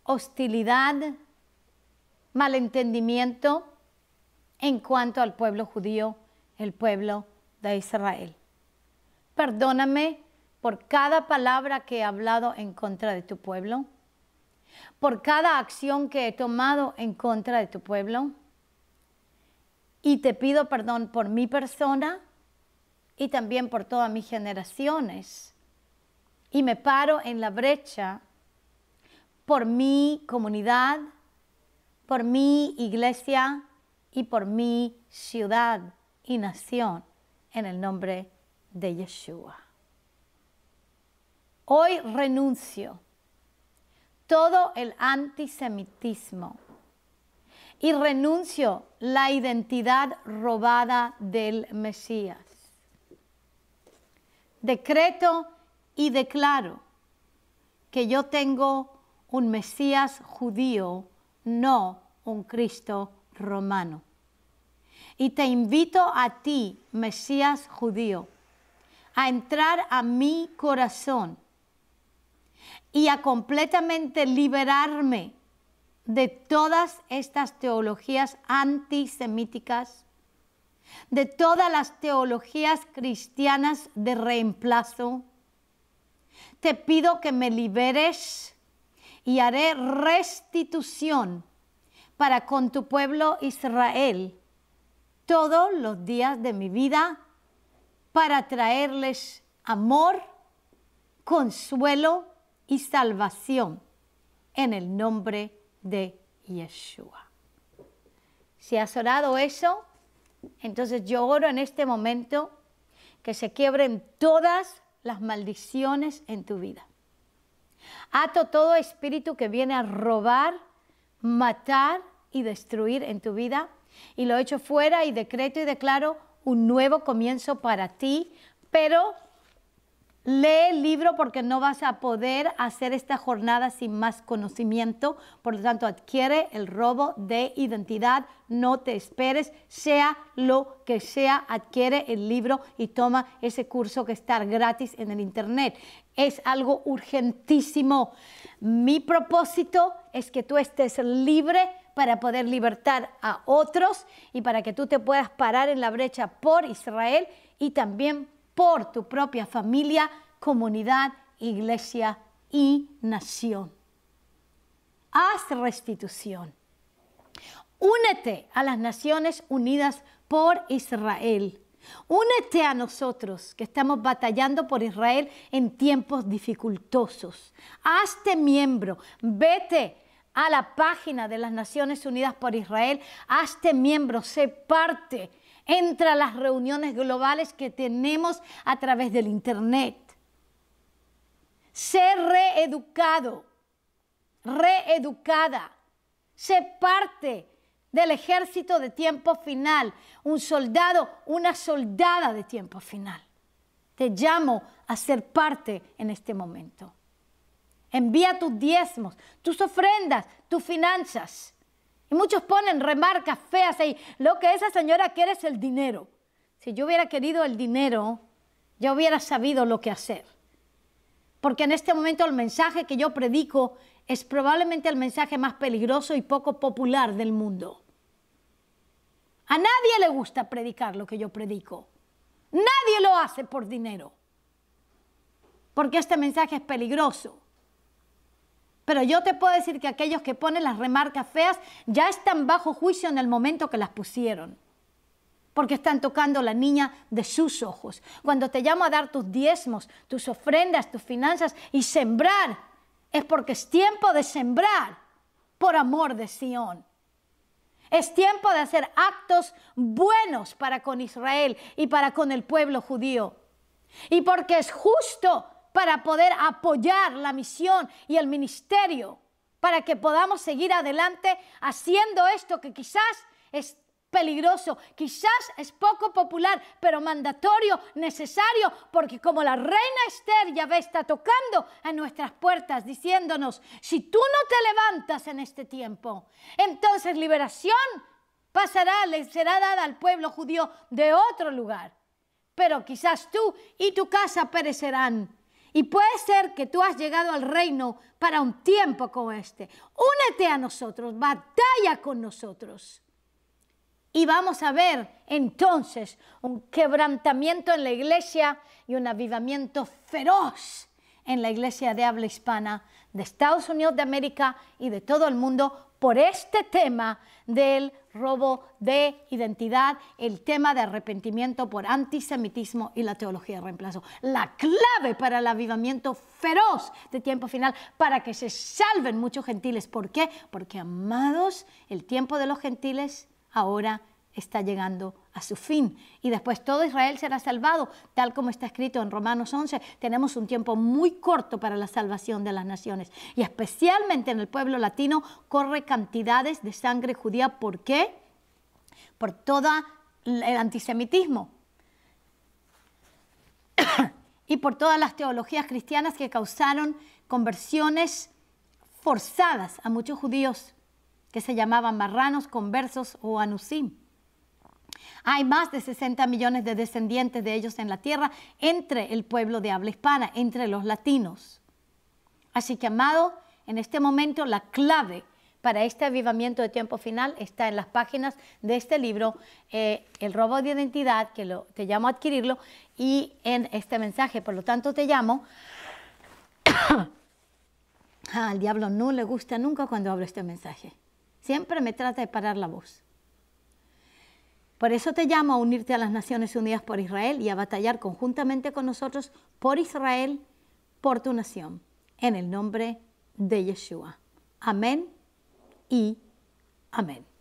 hostilidad, malentendimiento en cuanto al pueblo judío, el pueblo de Israel. Perdóname por cada palabra que he hablado en contra de tu pueblo, por cada acción que he tomado en contra de tu pueblo. Y te pido perdón por mi persona, y también por todas mis generaciones. Y me paro en la brecha por mi comunidad, por mi iglesia y por mi ciudad y nación en el nombre de Yeshua. Hoy renuncio todo el antisemitismo y renuncio la identidad robada del Mesías decreto y declaro que yo tengo un Mesías judío, no un Cristo romano. Y te invito a ti, Mesías judío, a entrar a mi corazón y a completamente liberarme de todas estas teologías antisemíticas de todas las teologías cristianas de reemplazo. Te pido que me liberes y haré restitución para con tu pueblo Israel todos los días de mi vida para traerles amor, consuelo y salvación en el nombre de Yeshua. Si has orado eso, entonces yo oro en este momento que se quiebren todas las maldiciones en tu vida. Ato todo espíritu que viene a robar, matar y destruir en tu vida y lo echo fuera y decreto y declaro un nuevo comienzo para ti, pero Lee el libro porque no vas a poder hacer esta jornada sin más conocimiento. Por lo tanto, adquiere el robo de identidad. No te esperes, sea lo que sea, adquiere el libro y toma ese curso que está gratis en el Internet. Es algo urgentísimo. Mi propósito es que tú estés libre para poder libertar a otros y para que tú te puedas parar en la brecha por Israel y también por tu propia familia, comunidad, iglesia y nación. Haz restitución. Únete a las Naciones Unidas por Israel. Únete a nosotros que estamos batallando por Israel en tiempos dificultosos. Hazte miembro, vete a la página de las Naciones Unidas por Israel, hazte miembro, sé parte entra a las reuniones globales que tenemos a través del Internet. Sé reeducado, reeducada, sé parte del ejército de tiempo final, un soldado, una soldada de tiempo final. Te llamo a ser parte en este momento. Envía tus diezmos, tus ofrendas, tus finanzas muchos ponen remarcas feas y Lo que esa señora quiere es el dinero. Si yo hubiera querido el dinero, ya hubiera sabido lo que hacer. Porque en este momento el mensaje que yo predico es probablemente el mensaje más peligroso y poco popular del mundo. A nadie le gusta predicar lo que yo predico. Nadie lo hace por dinero. Porque este mensaje es peligroso. Pero yo te puedo decir que aquellos que ponen las remarcas feas ya están bajo juicio en el momento que las pusieron. Porque están tocando la niña de sus ojos. Cuando te llamo a dar tus diezmos, tus ofrendas, tus finanzas y sembrar, es porque es tiempo de sembrar por amor de Sión. Es tiempo de hacer actos buenos para con Israel y para con el pueblo judío. Y porque es justo para poder apoyar la misión y el ministerio, para que podamos seguir adelante haciendo esto que quizás es peligroso, quizás es poco popular, pero mandatorio, necesario, porque como la reina Esther ya ve está tocando a nuestras puertas diciéndonos, si tú no te levantas en este tiempo, entonces liberación pasará, le será dada al pueblo judío de otro lugar, pero quizás tú y tu casa perecerán. Y puede ser que tú has llegado al reino para un tiempo como este. Únete a nosotros, batalla con nosotros. Y vamos a ver entonces un quebrantamiento en la iglesia y un avivamiento feroz en la iglesia de habla hispana de Estados Unidos de América y de todo el mundo por este tema del robo de identidad, el tema de arrepentimiento por antisemitismo y la teología de reemplazo. La clave para el avivamiento feroz de tiempo final, para que se salven muchos gentiles. ¿Por qué? Porque, amados, el tiempo de los gentiles ahora está llegando a su fin. Y después todo Israel será salvado, tal como está escrito en Romanos 11. Tenemos un tiempo muy corto para la salvación de las naciones. Y especialmente en el pueblo latino corre cantidades de sangre judía. ¿Por qué? Por todo el antisemitismo. [COUGHS] y por todas las teologías cristianas que causaron conversiones forzadas a muchos judíos que se llamaban marranos, conversos o anusim. Hay más de 60 millones de descendientes de ellos en la tierra entre el pueblo de habla hispana, entre los latinos. Así que, amado, en este momento la clave para este avivamiento de tiempo final está en las páginas de este libro, eh, El robo de identidad, que te llamo a adquirirlo, y en este mensaje. Por lo tanto, te llamo. [COUGHS] Ah, al diablo no le gusta nunca cuando hablo este mensaje. Siempre me trata de parar la voz. Por eso te llamo a unirte a las Naciones Unidas por Israel y a batallar conjuntamente con nosotros por Israel, por tu nación, en el nombre de Yeshua. Amén y amén.